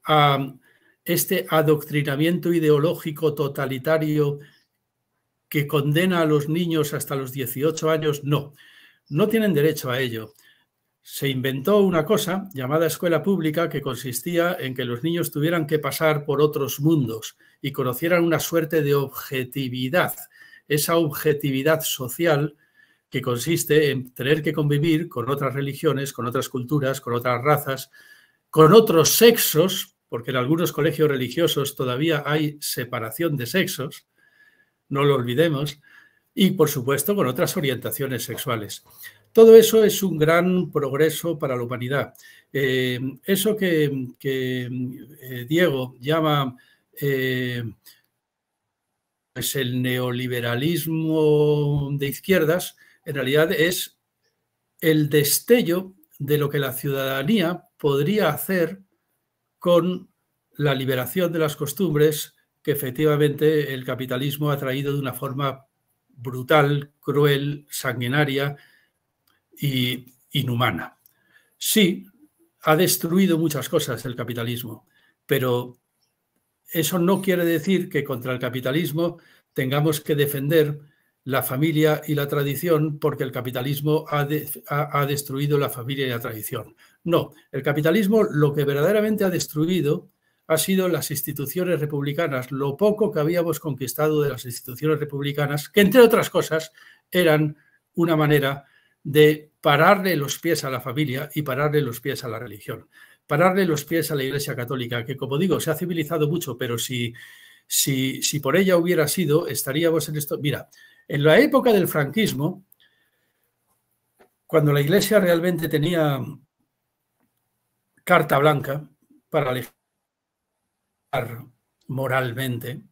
a este adoctrinamiento ideológico totalitario que condena a los niños hasta los 18 años. No no tienen derecho a ello. Se inventó una cosa llamada escuela pública que consistía en que los niños tuvieran que pasar por otros mundos y conocieran una suerte de objetividad, esa objetividad social que consiste en tener que convivir con otras religiones, con otras culturas, con otras razas, con otros sexos, porque en algunos colegios religiosos todavía hay separación de sexos, no lo olvidemos, y, por supuesto, con otras orientaciones sexuales. Todo eso es un gran progreso para la humanidad. Eh, eso que, eh, Diego llama eh, pues el neoliberalismo de izquierdas, en realidad es el destello de lo que la ciudadanía podría hacer con la liberación de las costumbres que efectivamente el capitalismo ha traído de una forma brutal, cruel, sanguinaria y inhumana. Sí, ha destruido muchas cosas el capitalismo, pero eso no quiere decir que contra el capitalismo tengamos que defender la familia y la tradición porque el capitalismo ha, ha destruido la familia y la tradición. No, el capitalismo lo que verdaderamente ha destruido ha sido las instituciones republicanas, lo poco que habíamos conquistado de las instituciones republicanas, que entre otras cosas eran una manera de pararle los pies a la familia y pararle los pies a la religión, pararle los pies a la Iglesia Católica, que como digo, se ha civilizado mucho, pero si, si, si por ella hubiera sido, estaríamos en esto. Mira, en la época del franquismo, cuando la Iglesia realmente tenía carta blanca para moralmente,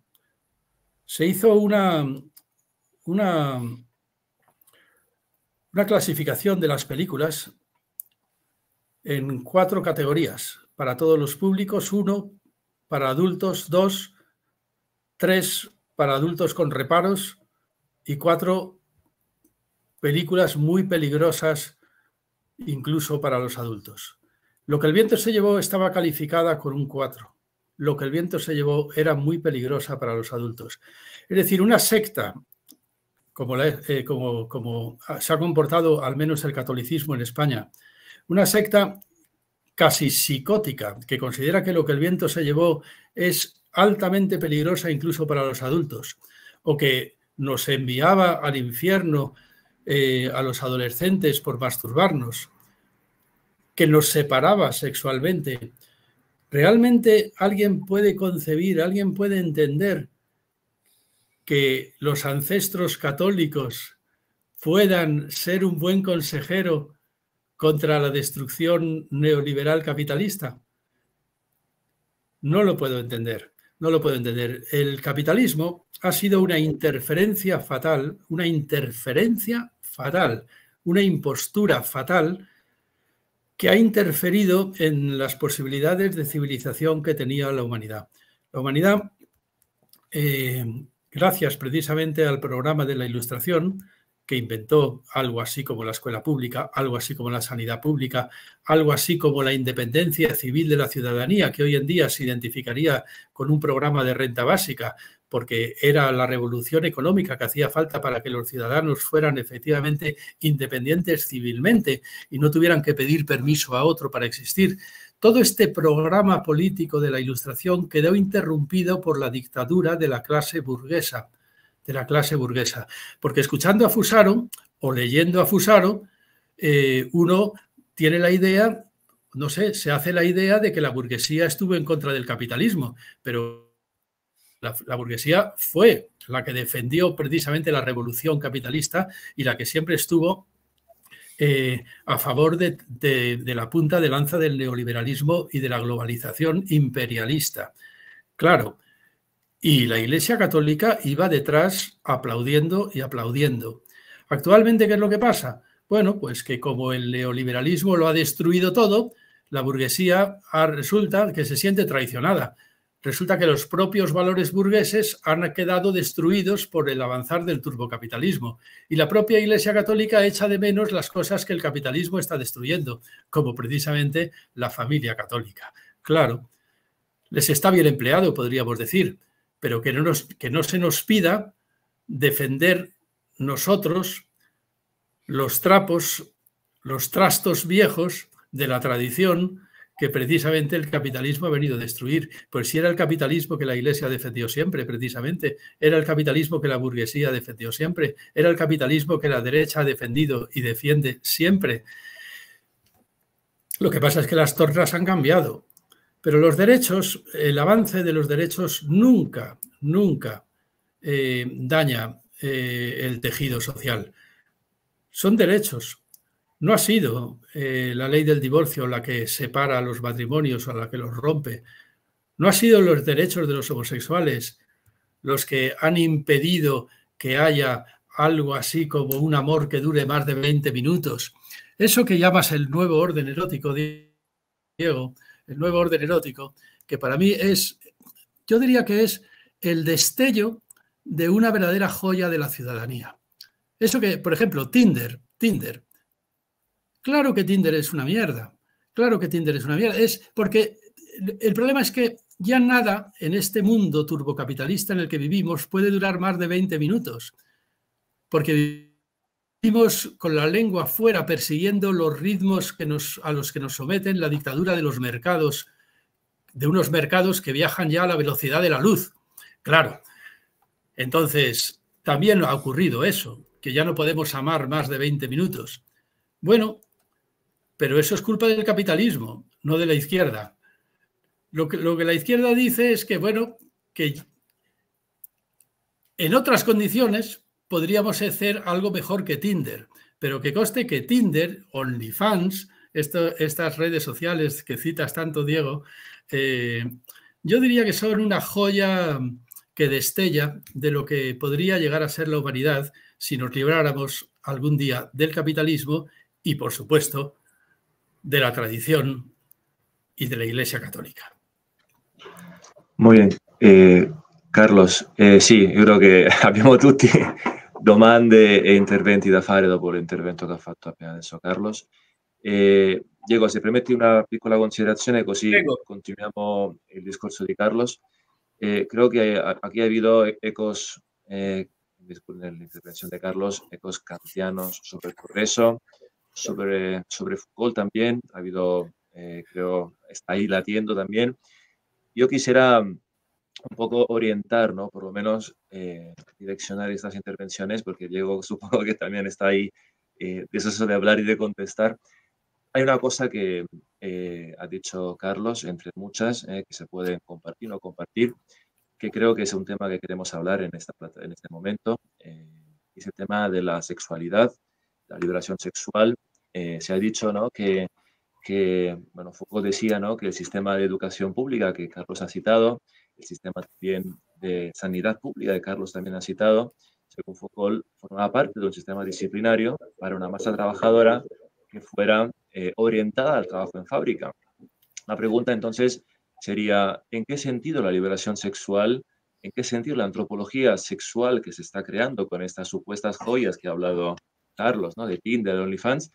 se hizo una, una, una clasificación de las películas en cuatro categorías, para todos los públicos, uno para adultos, dos, tres para adultos con reparos y cuatro películas muy peligrosas incluso para los adultos. Lo que el viento se llevó estaba calificada con un cuatro lo que el viento se llevó era muy peligrosa para los adultos. Es decir, una secta, eh, como, como, se ha comportado al menos el catolicismo en España, una secta casi psicótica, que considera que lo que el viento se llevó es altamente peligrosa incluso para los adultos, o que nos enviaba al infierno eh, a los adolescentes por masturbarnos, que nos separaba sexualmente, ¿Realmente alguien puede concebir, alguien puede entender que los ancestros católicos puedan ser un buen consejero contra la destrucción neoliberal capitalista? No lo puedo entender, no lo puedo entender. El capitalismo ha sido una interferencia fatal, una interferencia fatal, una impostura fatal que ha interferido en las posibilidades de civilización que tenía la humanidad. La humanidad, eh, gracias precisamente al programa de la Ilustración, que inventó algo así como la escuela pública, algo así como la sanidad pública, algo así como la independencia civil de la ciudadanía, que hoy en día se identificaría con un programa de renta básica, porque era la revolución económica que hacía falta para que los ciudadanos fueran efectivamente independientes civilmente y no tuvieran que pedir permiso a otro para existir. Todo este programa político de la Ilustración quedó interrumpido por la dictadura de la clase burguesa de la clase burguesa. Porque escuchando a Fusaro o leyendo a Fusaro, eh, uno tiene la idea, no sé, se hace la idea de que la burguesía estuvo en contra del capitalismo, pero la, burguesía fue la que defendió precisamente la revolución capitalista y la que siempre estuvo eh, a favor de la punta de lanza del neoliberalismo y de la globalización imperialista. Claro, y la Iglesia Católica iba detrás aplaudiendo y aplaudiendo. Actualmente, ¿qué es lo que pasa? Bueno, pues que como el neoliberalismo lo ha destruido todo, la burguesía resulta que se siente traicionada. Resulta que los propios valores burgueses han quedado destruidos por el avanzar del turbocapitalismo. Y la propia Iglesia Católica echa de menos las cosas que el capitalismo está destruyendo, como precisamente la familia católica. Claro, les está bien empleado, podríamos decir, pero que no, se nos pida defender nosotros los trapos, los trastos viejos de la tradición que precisamente el capitalismo ha venido a destruir. Pues si era el capitalismo que la Iglesia defendió siempre, precisamente, era el capitalismo que la burguesía defendió siempre, era el capitalismo que la derecha ha defendido y defiende siempre. Lo que pasa es que las tornas han cambiado pero los derechos, el avance de los derechos nunca, nunca eh, daña eh, el tejido social. Son derechos. No ha sido eh, la ley del divorcio la que separa los matrimonios o la que los rompe. No ha sido los derechos de los homosexuales los que han impedido que haya algo así como un amor que dure más de 20 minutos. Eso que llamas el nuevo orden erótico, Diego, el nuevo orden erótico, que para mí es, yo diría que es el destello de una verdadera joya de la ciudadanía. Eso que, por ejemplo, Tinder, Tinder. Claro que Tinder es una mierda. Claro que Tinder es una mierda. Es porque el problema es que ya nada en este mundo turbocapitalista en el que vivimos puede durar más de 20 minutos. Porque con la lengua fuera persiguiendo los ritmos que nos, a los que nos someten la dictadura de los mercados, de unos mercados que viajan ya a la velocidad de la luz. Claro. Entonces, también ha ocurrido eso, que ya no podemos amar más de 20 minutos. Bueno, pero eso es culpa del capitalismo, no de la izquierda. Lo que, lo que la izquierda dice es que, bueno, que en otras condiciones podríamos hacer algo mejor que Tinder, pero que coste que Tinder, OnlyFans, esto, estas redes sociales que citas tanto, Diego, eh, yo diría que son una joya que destella de lo que podría llegar a ser la humanidad si nos libráramos algún día del capitalismo y, por supuesto, de la tradición y de la Iglesia Católica. Muy bien. Eh, Carlos, eh, sí, yo que que che abbiamo tutti domande e interventi da después dopo l'intervento che ha hecho appena adesso Carlos. Eh, Diego, se permetti una piccola consideración così Diego. continuiamo il discorso di Carlos. Eh, creo que aquí ha habido ecos, eh, la intervención de Carlos, ecos kantianos sobre el progreso, sobre, sobre Foucault también, ha habido, eh, creo, está ahí latiendo también. Yo quisiera un poco orientar, ¿no? Por lo menos eh, direccionar estas intervenciones, porque Diego supongo que también está ahí, eh, eso de hablar y de contestar. Hay una cosa que eh, ha dicho Carlos, entre muchas, eh, que se pueden compartir o no compartir, que creo que es un tema que queremos hablar en, esta, en este momento, es el tema de la sexualidad, la liberación sexual. se ha dicho, ¿no? Que, bueno, Foucault decía, ¿no? Que el sistema de educación pública que Carlos ha citado, el sistema también de sanidad pública de Carlos también ha citado, según Foucault, formaba parte de un sistema disciplinario para una masa trabajadora que fuera eh, orientada al trabajo en fábrica. La pregunta entonces sería, ¿en qué sentido la liberación sexual, en qué sentido la antropología sexual que se está creando con estas supuestas joyas que ha hablado Carlos, ¿no? de Tinder, de OnlyFans,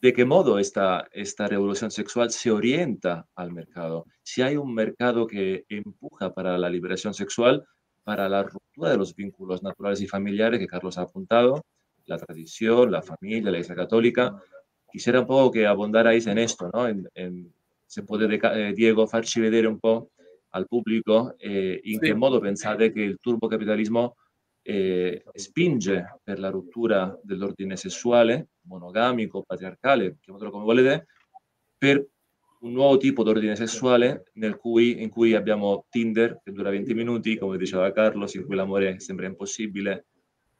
de qué modo esta, esta revolución sexual se orienta al mercado. Si hay un mercado que empuja para la liberación sexual, para la ruptura de los vínculos naturales y familiares que Carlos ha apuntado, la tradición, la familia, la Iglesia Católica, quisiera un poco que abondarais en esto, ¿no? En, se puede, eh, Diego, farci un poco al público eh, en qué modo pensar que el turbocapitalismo e, spinge per la rottura dell'ordine sessuale, monogamico, patriarcale, chiamatelo come volete, per un nuovo tipo d'ordine sessuale cui, in cui abbiamo Tinder che dura 20 minuti, come diceva Carlos, in cui l'amore sembra impossibile.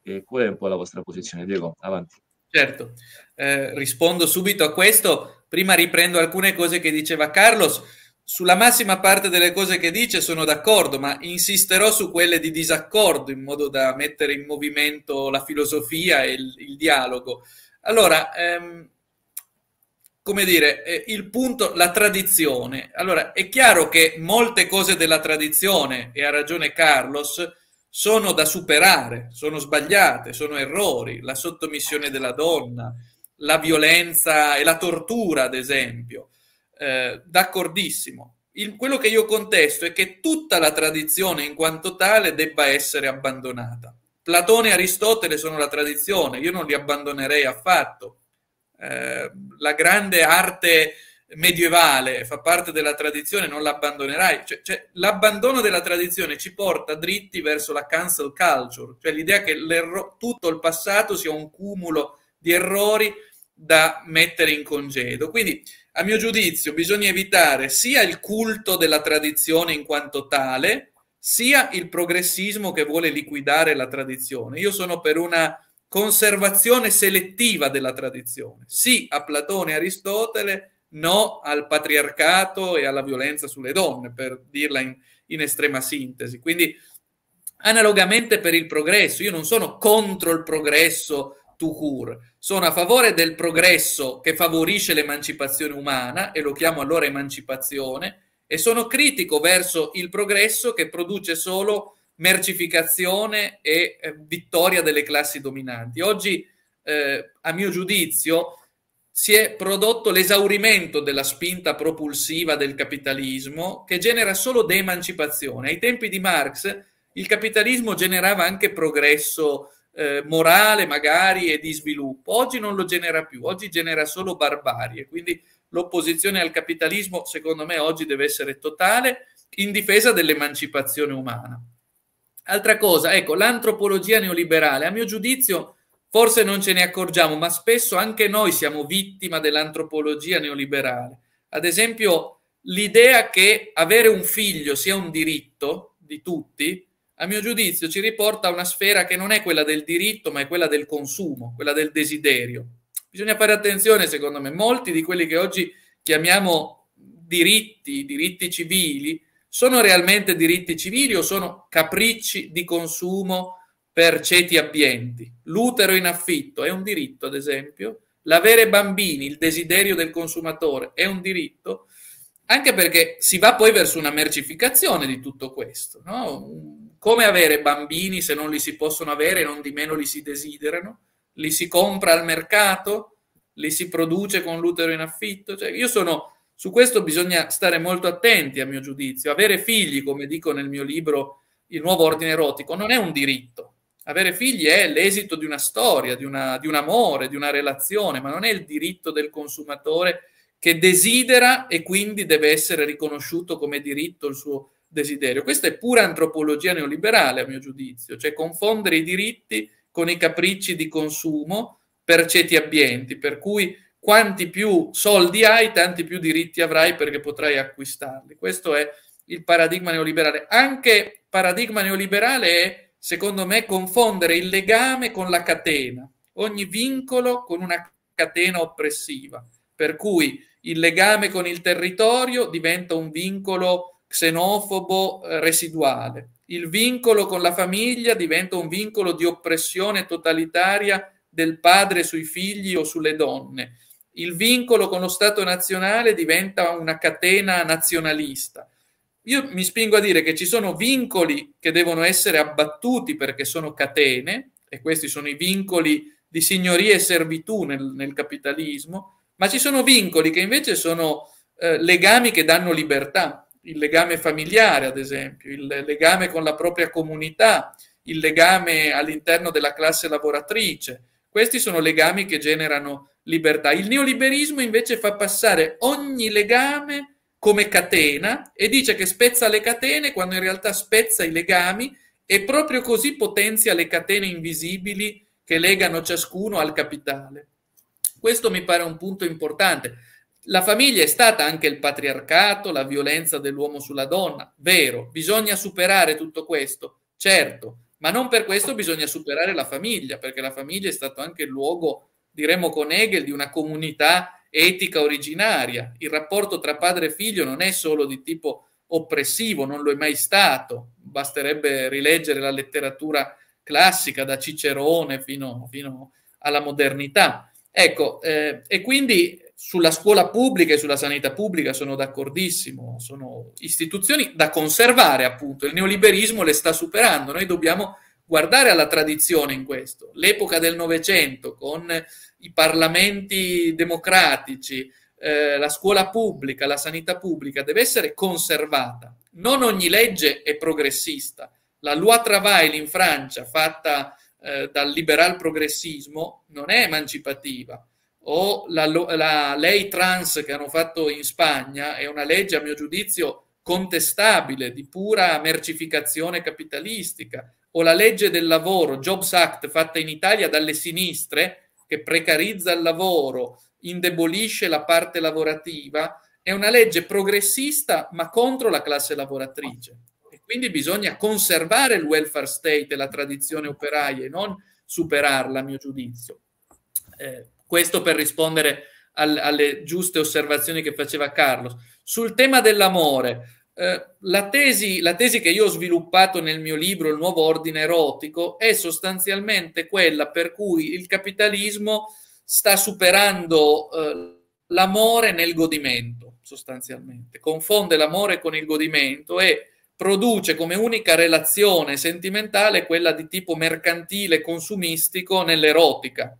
E qual è un po' la vostra posizione? Diego, avanti. Certo, eh, rispondo subito a questo. Prima riprendo alcune cose che diceva Carlos. Sulla massima parte delle cose che dice sono d'accordo, ma insisterò su quelle di disaccordo in modo da mettere in movimento la filosofia e il, il dialogo. Allora, ehm, come dire, eh, il punto, la tradizione. Allora, è chiaro che molte cose della tradizione, e ha ragione Carlos, sono da superare, sono sbagliate, sono errori, la sottomissione della donna, la violenza e la tortura, ad esempio. Eh, d'accordissimo. Il, quello che io contesto è che tutta la tradizione in quanto tale debba essere abbandonata. Platone e Aristotele sono la tradizione, io non li abbandonerei affatto. Eh, la grande arte medievale fa parte della tradizione, non l'abbandonerai. Cioè, cioè, l'abbandono della tradizione ci porta dritti verso la cancel culture, cioè l'idea che tutto il passato sia un cumulo di errori da mettere in congedo. Quindi a mio giudizio, bisogna evitare sia il culto della tradizione in quanto tale, sia il progressismo che vuole liquidare la tradizione. Io sono per una conservazione selettiva della tradizione. Sì a Platone e Aristotele, no al patriarcato e alla violenza sulle donne, per dirla in, in estrema sintesi. Quindi, analogamente per il progresso, io non sono contro il progresso Tukur, sono a favore del progresso che favorisce l'emancipazione umana, e lo chiamo allora emancipazione, e sono critico verso il progresso che produce solo mercificazione e eh, vittoria delle classi dominanti. Oggi, eh, a mio giudizio, si è prodotto l'esaurimento della spinta propulsiva del capitalismo che genera solo de-emancipazione. Ai tempi di Marx il capitalismo generava anche progresso eh, morale magari e di sviluppo. Oggi non lo genera più, oggi genera solo barbarie, quindi l'opposizione al capitalismo secondo me oggi deve essere totale in difesa dell'emancipazione umana. Altra cosa, ecco, l'antropologia neoliberale, a mio giudizio forse non ce ne accorgiamo, ma spesso anche noi siamo vittima dell'antropologia neoliberale. Ad esempio, l'idea che avere un figlio sia un diritto di tutti, a mio giudizio, ci riporta a una sfera che non è quella del diritto, ma è quella del consumo, quella del desiderio. Bisogna fare attenzione, secondo me, molti di quelli che oggi chiamiamo diritti, diritti civili, sono realmente diritti civili o sono capricci di consumo per ceti abbienti? L'utero in affitto è un diritto, ad esempio? L'avere bambini, il desiderio del consumatore è un diritto? Anche perché si va poi verso una mercificazione di tutto questo, no? come avere bambini se non li si possono avere e non di meno li si desiderano? Li si compra al mercato? Li si produce con l'utero in affitto? Cioè, io sono su questo bisogna stare molto attenti, a mio giudizio. Avere figli, come dico nel mio libro Il nuovo ordine erotico, non è un diritto. Avere figli è l'esito di una storia, di, una, di un amore, di una relazione, ma non è il diritto del consumatore che desidera e quindi deve essere riconosciuto come diritto il suo desiderio. Questa è pura antropologia neoliberale, a mio giudizio, cioè confondere i diritti con i capricci di consumo per ceti abbienti, per cui quanti più soldi hai, tanti più diritti avrai perché potrai acquistarli. Questo è il paradigma neoliberale. Anche paradigma neoliberale è, secondo me, confondere il legame con la catena, ogni vincolo con una catena oppressiva, per cui il legame con il territorio diventa un vincolo xenofobo eh, residuale. Il vincolo con la famiglia diventa un vincolo di oppressione totalitaria del padre sui figli o sulle donne. Il vincolo con lo Stato nazionale diventa una catena nazionalista. Io mi spingo a dire che ci sono vincoli che devono essere abbattuti perché sono catene, e questi sono i vincoli di signoria e servitù nel, nel capitalismo, ma ci sono vincoli che invece sono eh, legami che danno libertà, il legame familiare, ad esempio, il legame con la propria comunità, il legame all'interno della classe lavoratrice. Questi sono legami che generano libertà. Il neoliberismo invece fa passare ogni legame come catena e dice che spezza le catene quando in realtà spezza i legami e proprio così potenzia le catene invisibili che legano ciascuno al capitale. Questo mi pare un punto importante. La famiglia è stata anche il patriarcato, la violenza dell'uomo sulla donna, vero, bisogna superare tutto questo, certo, ma non per questo bisogna superare la famiglia, perché la famiglia è stato anche il luogo, diremmo con Hegel, di una comunità etica originaria. Il rapporto tra padre e figlio non è solo di tipo oppressivo, non lo è mai stato, basterebbe rileggere la letteratura classica da Cicerone fino, fino alla modernità. Ecco, eh, e quindi sulla scuola pubblica e sulla sanità pubblica sono d'accordissimo, sono istituzioni da conservare appunto, il neoliberismo le sta superando, noi dobbiamo guardare alla tradizione in questo, l'epoca del Novecento con i parlamenti democratici, eh, la scuola pubblica, la sanità pubblica deve essere conservata, non ogni legge è progressista, la loi travail in Francia fatta eh, dal liberal progressismo non è emancipativa, o la, la lei trans che hanno fatto in Spagna è una legge, a mio giudizio, contestabile, di pura mercificazione capitalistica, o la legge del lavoro, Jobs Act, fatta in Italia dalle sinistre, che precarizza il lavoro, indebolisce la parte lavorativa, è una legge progressista ma contro la classe lavoratrice. E quindi bisogna conservare il welfare state e la tradizione operaia e non superarla, a mio giudizio. Eh, questo per rispondere al, alle giuste osservazioni che faceva Carlos. Sul tema dell'amore, eh, la, tesi, la tesi che io ho sviluppato nel mio libro Il nuovo ordine erotico è sostanzialmente quella per cui il capitalismo sta superando eh, l'amore nel godimento, sostanzialmente. Confonde l'amore con il godimento e produce come unica relazione sentimentale quella di tipo mercantile, consumistico nell'erotica.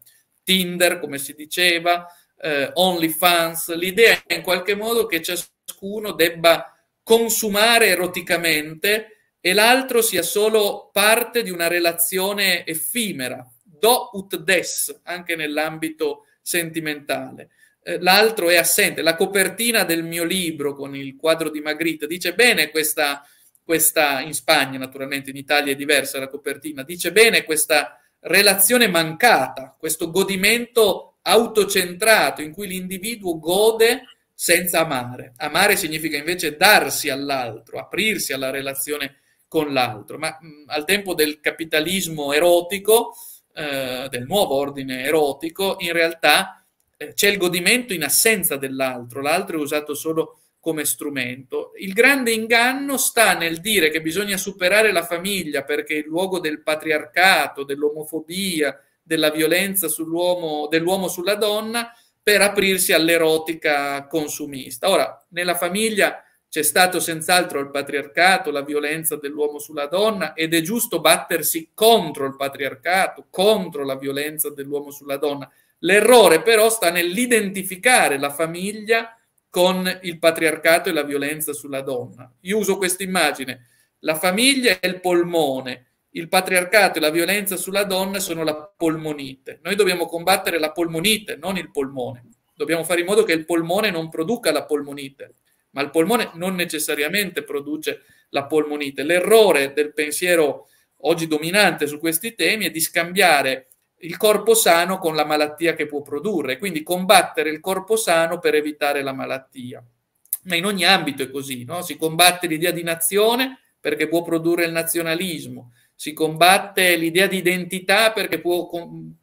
Tinder, come si diceva, eh, OnlyFans. L'idea è in qualche modo che ciascuno debba consumare eroticamente e l'altro sia solo parte di una relazione effimera, do ut des, anche nell'ambito sentimentale. Eh, l'altro è assente. La copertina del mio libro con il quadro di Magritte dice bene questa, questa in Spagna naturalmente, in Italia è diversa la copertina, dice bene questa relazione mancata, questo godimento autocentrato in cui l'individuo gode senza amare. Amare significa invece darsi all'altro, aprirsi alla relazione con l'altro, ma mh, mm, al tempo del capitalismo erotico, eh, del nuovo ordine erotico, in realtà eh, c'è il godimento in assenza dell'altro, l'altro è usato solo come strumento. Il grande inganno sta nel dire che bisogna superare la famiglia perché è il luogo del patriarcato, dell'omofobia, della violenza sull'uomo, dell'uomo sulla donna per aprirsi all'erotica consumista. Ora, nella famiglia c'è stato senz'altro il patriarcato, la violenza dell'uomo sulla donna ed è giusto battersi contro il patriarcato, contro la violenza dell'uomo sulla donna. L'errore però sta nell'identificare la famiglia con il patriarcato e la violenza sulla donna. Io uso questa immagine, la famiglia è il polmone, il patriarcato e la violenza sulla donna sono la polmonite. Noi dobbiamo combattere la polmonite, non il polmone. Dobbiamo fare in modo che il polmone non produca la polmonite, ma il polmone non necessariamente produce la polmonite. L'errore del pensiero oggi dominante su questi temi è di scambiare il corpo sano con la malattia che può produrre, quindi combattere il corpo sano per evitare la malattia. Ma in ogni ambito è così, no? si combatte l'idea di nazione perché può produrre il nazionalismo, si combatte l'idea di identità perché può,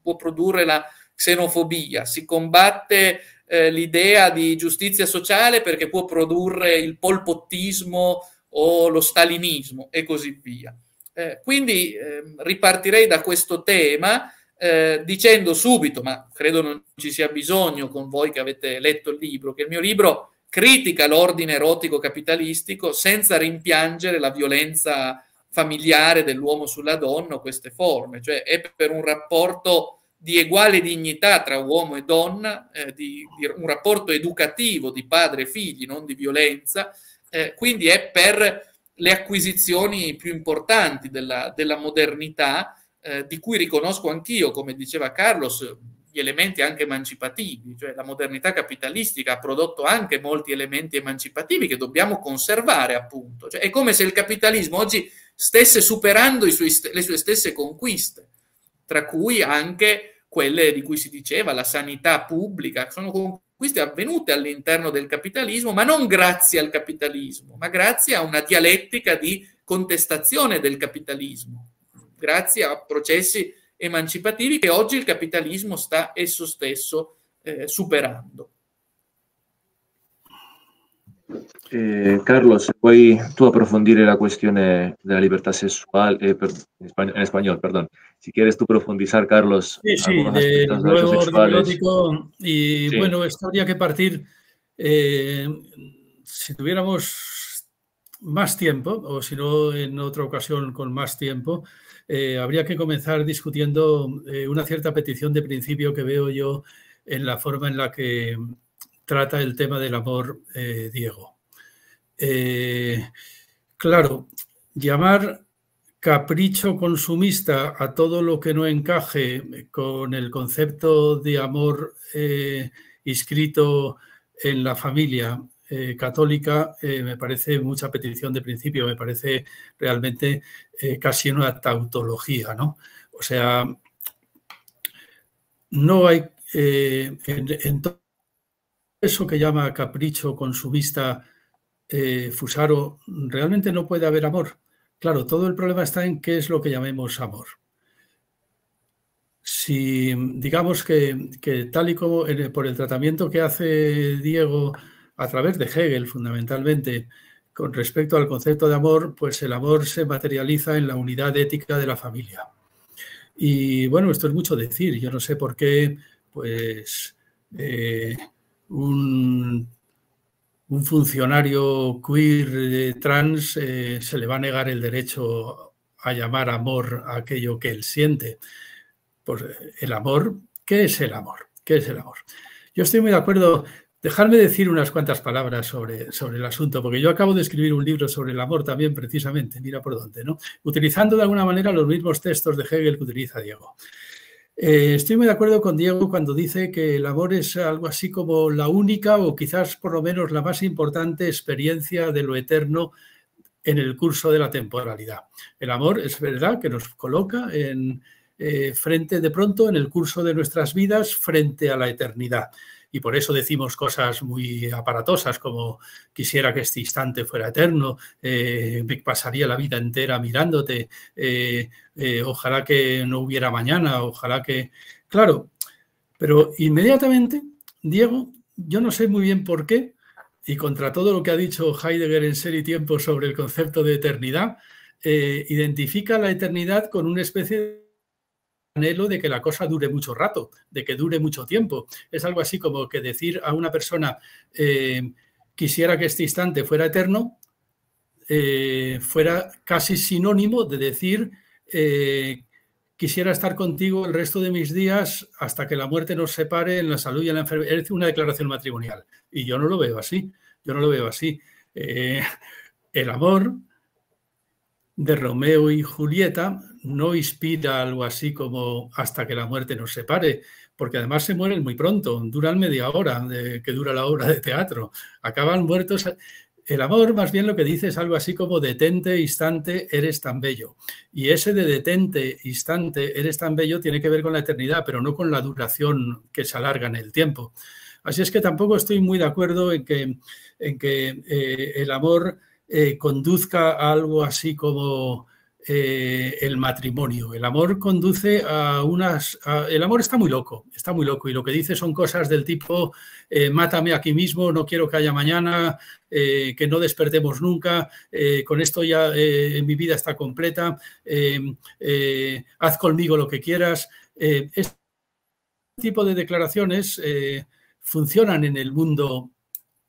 può produrre la xenofobia, si combatte eh, l'idea di giustizia sociale perché può produrre il polpottismo o lo stalinismo e così via. Eh, quindi eh, ripartirei da questo tema eh, dicendo subito, ma credo non ci sia bisogno con voi che avete letto il libro, che il mio libro critica l'ordine erotico capitalistico senza rimpiangere la violenza familiare dell'uomo sulla donna o queste forme, cioè è per un rapporto di uguale dignità tra uomo e donna, eh, di, di, un rapporto educativo di padre e figli, non di violenza, eh, quindi è per le acquisizioni più importanti della, della modernità eh, di cui riconosco anch'io, come diceva Carlos, gli elementi anche emancipativi, cioè la modernità capitalistica ha prodotto anche molti elementi emancipativi che dobbiamo conservare, appunto. Cioè, è come se il capitalismo oggi stesse superando sui, le sue stesse conquiste, tra cui anche quelle di cui si diceva, la sanità pubblica, sono conquiste avvenute all'interno del capitalismo, ma non grazie al capitalismo, ma grazie a una dialettica di contestazione del capitalismo grazie a processi emancipativi che oggi il capitalismo sta esso stesso eh, superando. Eh, Carlo, se vuoi tu approfondire la questione della libertà sessuale sexual eh, en, español, en, español, perdón. Si quieres tú profundizar, Carlos. Sí, sí, de, luego y sí. bueno, esto habría que partir. Eh, si tuviéramos más tiempo, o si no, en otra ocasión con más tiempo, eh, habría que comenzar discutiendo eh, una cierta petición de principio que veo yo en la forma en la que trata el tema del amor eh, Diego. claro, llamar capricho consumista a todo lo que no encaje con el concepto de amor inscrito en la familia eh, católica eh, me parece mucha petición de principio, me parece realmente eh, casi una tautología, ¿no? O sea, no hay en, todo eso que llama capricho con su consumista Fusaro, realmente no puede haber amor. Claro, todo el problema está en qué es lo que llamemos amor si digamos que, tal y como por el tratamiento que hace Diego a través de Hegel fundamentalmente. Con respecto al concepto de amor, pues el amor se materializa en la unidad ética de la familia. Y bueno, esto es mucho decir. Yo no sé por qué, pues, eh, un, funcionario queer eh, trans eh, se le va a negar el derecho a llamar amor a aquello que él siente. Pues el amor, ¿qué es el amor? ¿Qué es el amor? Yo estoy muy de acuerdo Dejarme decir unas cuantas palabras sobre, sobre el asunto, porque yo acabo de escribir un libro sobre el amor también, precisamente, mira por dónde, ¿no? Utilizando de alguna manera los mismos textos de Hegel que utiliza Diego. Eh, estoy muy de acuerdo con Diego cuando dice que el amor es algo así como la única o quizás por lo menos la más importante experiencia de lo eterno en el curso de la temporalidad. El amor es verdad que nos coloca en, eh, frente de pronto en el curso de nuestras vidas frente a la eternidad y por eso decimos cosas muy aparatosas como quisiera que este instante fuera eterno, eh, pasaría la vida entera mirándote, eh, eh, ojalá que no hubiera mañana, ojalá que... Claro, pero inmediatamente, Diego, yo no sé muy bien por qué, y contra todo lo que ha dicho Heidegger en Ser y Tiempo sobre el concepto de eternidad, identifica la eternidad con una especie de anhelo de que la cosa dure mucho rato, de que dure mucho tiempo. Es algo así como que decir a una persona, eh, quisiera que este instante fuera eterno, eh, fuera casi sinónimo de decir, eh, quisiera estar contigo el resto de mis días hasta que la muerte nos separe en la salud y en la enfermedad. Es una declaración matrimonial. Y yo no lo veo así, yo no lo veo así. el amor de Romeo y Julieta no inspira algo así como hasta que la muerte nos separe, porque además se mueren muy pronto, duran media hora que dura la obra de teatro, acaban muertos. El amor más bien lo que dice es algo así como detente, instante, eres tan bello. Y ese de detente, instante, eres tan bello tiene que ver con la eternidad, pero no con la duración que se alarga en el tiempo. Así es que tampoco estoy muy de acuerdo en que, en que eh, el amor eh, conduzca a algo así como eh, el matrimonio. El amor conduce a unas... el amor está muy loco, está muy loco y lo que dice son cosas del tipo, eh, mátame aquí mismo, no quiero que haya mañana, eh, que no despertemos nunca, con esto ya mi vida está completa, haz conmigo lo que quieras. este tipo de declaraciones funcionan en el mundo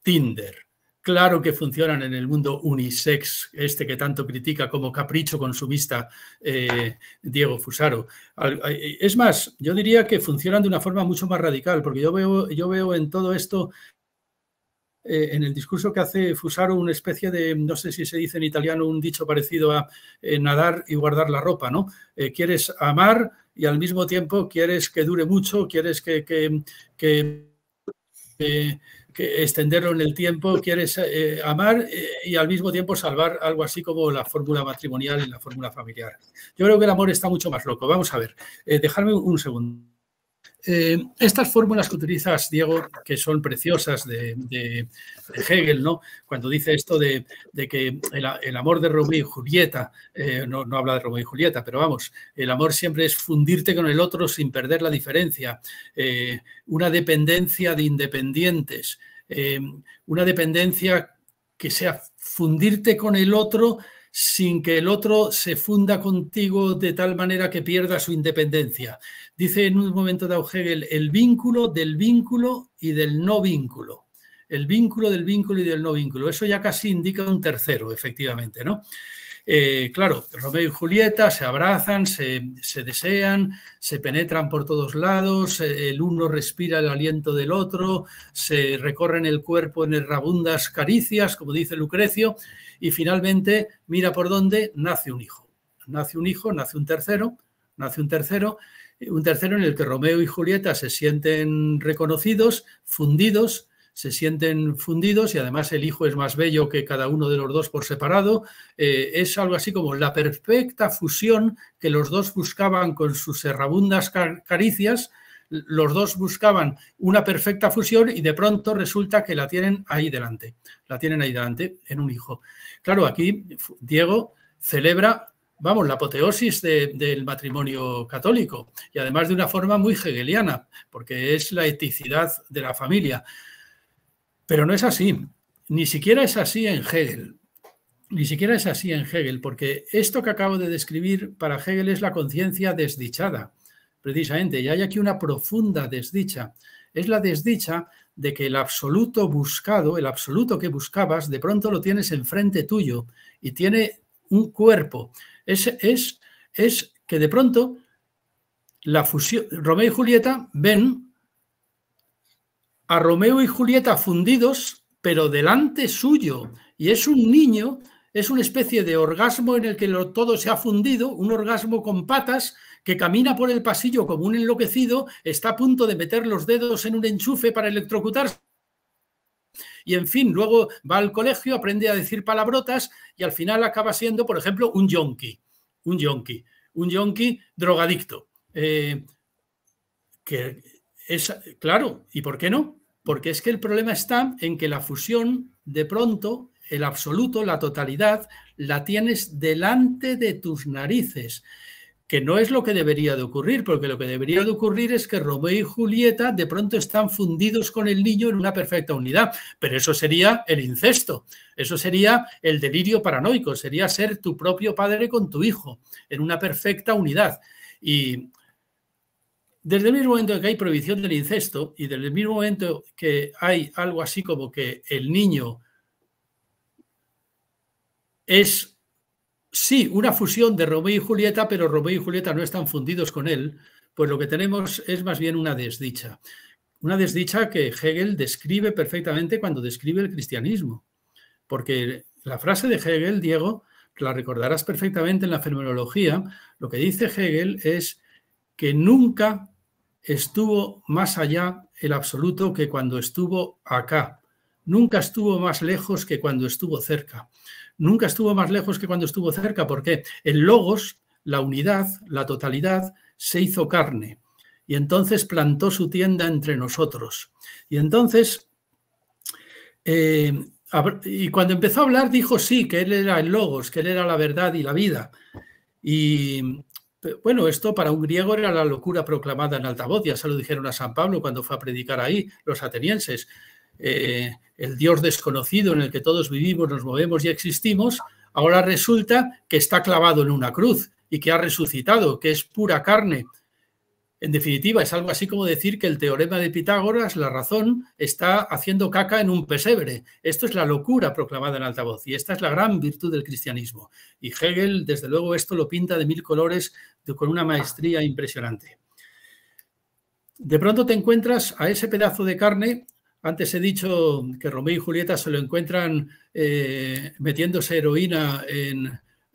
Tinder claro que funcionan en el mundo unisex, este que tanto critica como capricho consumista eh, Diego Fusaro. Eh, es más, yo diría que funcionan de una forma mucho más radical, porque yo veo, yo veo en todo esto, eh, en el discurso que hace Fusaro, una especie de, no sé si se dice en italiano, un dicho parecido a nadar y guardar la ropa, ¿no? quieres amar y al mismo tiempo quieres que dure mucho, quieres que, que extenderlo en el tiempo, quieres eh, amar eh, y al mismo tiempo salvar algo así como la fórmula matrimonial y la fórmula familiar. Yo creo que el amor está mucho más loco. Vamos a ver, eh, dejadme un segundo. Eh, estas fórmulas que utilizas, Diego, que son preciosas de, Hegel, ¿no? Cuando dice esto de, que el, amor de Romeo y Julieta, eh, no, habla de Romeo y Julieta, pero vamos, el amor siempre es fundirte con el otro sin perder la diferencia, eh, una dependencia de independientes, una dependencia que sea fundirte con el otro sin que el otro se funda contigo de tal manera que pierda su independencia. Dice en un momento de Hegel el vínculo del vínculo y del no vínculo. El vínculo del vínculo y del no vínculo. Eso ya casi indica un tercero, efectivamente, ¿no? Eh, claro, Romeo y Julieta se abrazan, se, se, desean, se penetran por todos lados, el uno respira el aliento del otro, se recorren el cuerpo en errabundas caricias, como dice Lucrecio, y finalmente mira por dónde nace un hijo. Nace un hijo, nace un tercero, nace un tercero, eh, un tercero en el que Romeo y Julieta se sienten reconocidos, fundidos, se sienten fundidos y además el hijo es más bello que cada uno de los dos por separado. Eh, es algo así como la perfecta fusión que los dos buscaban con sus errabundas caricias los dos buscaban una perfecta fusión y de pronto resulta que la tienen ahí delante, la tienen ahí delante en un hijo. Claro, aquí Diego celebra, vamos, la apoteosis del matrimonio católico y además de una forma muy hegeliana, porque es la eticidad de la familia. Pero no es así, ni siquiera es así en Hegel. Ni siquiera es así en Hegel, porque esto que acabo de describir para Hegel es la conciencia desdichada precisamente, y hay aquí una profunda desdicha. Es la desdicha de que el absoluto buscado, el absoluto que buscabas, de pronto lo tienes enfrente tuyo y tiene un cuerpo. Es, es, es que de pronto la fusión, Romeo y Julieta ven a Romeo y Julieta fundidos, pero delante suyo. Y es un niño es una especie de orgasmo en el que todo se ha fundido, un orgasmo con patas que camina por el pasillo como un enloquecido, está a punto de meter los dedos en un enchufe para electrocutarse. Y en fin, luego va al colegio, aprende a decir palabrotas y al final acaba siendo, por ejemplo, un yonki, un yonki, un yonki drogadicto. Eh, que es claro, ¿y por qué no? Porque es que el problema está en que la fusión de pronto el absoluto, la totalidad, la tienes delante de tus narices, que no es lo que debería de ocurrir, porque lo que debería de ocurrir es que Romeo y Julieta de pronto están fundidos con el niño en una perfecta unidad, pero eso sería el incesto, eso sería el delirio paranoico, sería ser tu propio padre con tu hijo en una perfecta unidad. Y desde el mismo momento que hay prohibición del incesto y desde el mismo momento que hay algo así como que el niño es, sí, una fusión de Romeo y Julieta, pero Romeo y Julieta no están fundidos con él, pues lo que tenemos es más bien una desdicha. Una desdicha que Hegel describe perfectamente cuando describe el cristianismo. Porque la frase de Hegel, Diego, la recordarás perfectamente en la fenomenología, lo que dice Hegel es que nunca estuvo más allá el absoluto que cuando estuvo acá, nunca estuvo más lejos que cuando estuvo cerca nunca estuvo más lejos que cuando estuvo cerca, porque el logos, la unidad, la totalidad, se hizo carne. Y entonces plantó su tienda entre nosotros. Y entonces, eh, y cuando empezó a hablar, dijo sí, que él era el logos, que él era la verdad y la vida. Y bueno, esto para un griego era la locura proclamada en altavoz, ya se lo dijeron a San Pablo cuando fue a predicar ahí los atenienses. Eh, el Dios desconocido en el que todos vivimos, nos movemos y existimos, ahora resulta que está clavado en una cruz y que ha resucitado, que es pura carne. En definitiva, es algo así como decir que el teorema de Pitágoras, la razón, está haciendo caca en un pesebre. Esto es la locura proclamada en altavoz y esta es la gran virtud del cristianismo. Y Hegel, desde luego, esto lo pinta de mil colores con una maestría impresionante. De pronto te encuentras a ese pedazo de carne antes he dicho que Romeo y Julieta se lo encuentran eh, metiéndose heroína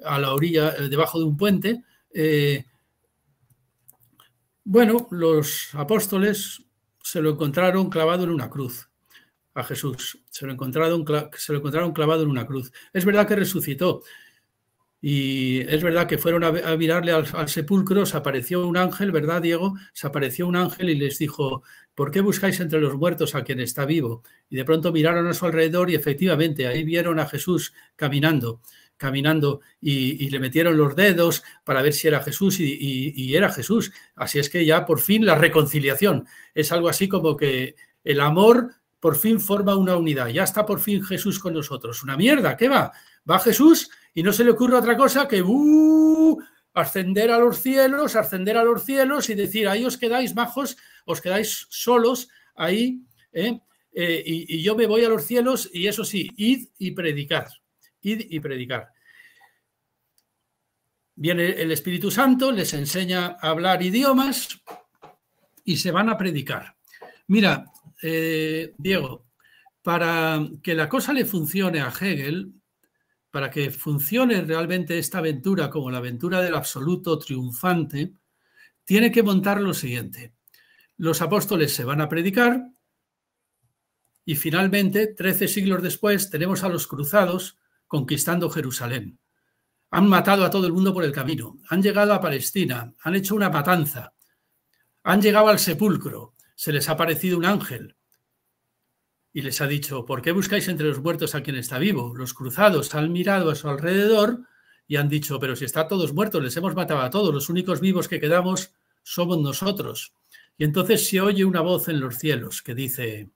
a la orilla, eh, debajo de un puente. Eh, bueno, los apóstoles se lo encontraron clavado en una cruz a Jesús. se lo encontraron clavado en una cruz. Es verdad que resucitó y es verdad que fueron a, mirarle al, sepulcro, se apareció un ángel, ¿verdad, Diego? Se apareció un ángel y les dijo, ¿por qué buscáis entre los muertos a quien está vivo? Y de pronto miraron a su alrededor y efectivamente ahí vieron a Jesús caminando, caminando y, le metieron los dedos para ver si era Jesús y era Jesús. Así es que ya por fin la reconciliación es algo así como que el amor por fin forma una unidad. Ya está por fin Jesús con nosotros. Una mierda, ¿qué va? Va Jesús y no se le ocurre otra cosa que uh, ascender a los cielos, ascender a los cielos y decir, ahí os quedáis bajos, os quedáis solos, ahí, ¿eh? Eh, y, yo me voy a los cielos y eso sí, id y predicar, id y predicar. Viene el Espíritu Santo, les enseña a hablar idiomas y se van a predicar. Mira, eh, Diego, para que la cosa le funcione a Hegel, para que funcione realmente esta aventura como la aventura del absoluto triunfante, tiene que montar lo siguiente. Los apóstoles se van a predicar y finalmente, trece siglos después, tenemos a los cruzados conquistando Jerusalén. Han matado a todo el mundo por el camino, han llegado a Palestina, han hecho una matanza, han llegado al sepulcro, se les ha parecido un ángel, y les ha dicho, ¿por qué buscáis entre los muertos a quien está vivo? Los cruzados han mirado a su alrededor y han dicho, pero si está todos muertos, les hemos matado a todos, los únicos vivos que quedamos somos nosotros. Y entonces se oye una voz en los cielos que dice,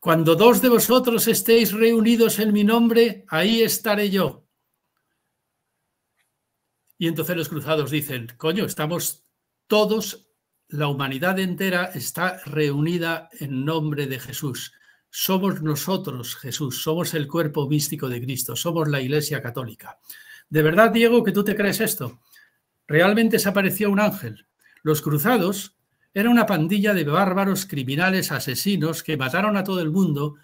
cuando dos de vosotros estéis reunidos en mi nombre, ahí estaré yo. Y entonces los cruzados dicen, coño, estamos todos la humanidad entera está reunida en nombre de Jesús. Somos nosotros, Jesús, somos el cuerpo místico de Cristo, somos la Iglesia Católica. ¿De verdad, Diego, que tú te crees esto? Realmente se apareció un ángel. Los cruzados era una pandilla de bárbaros, criminales, asesinos que mataron a todo el mundo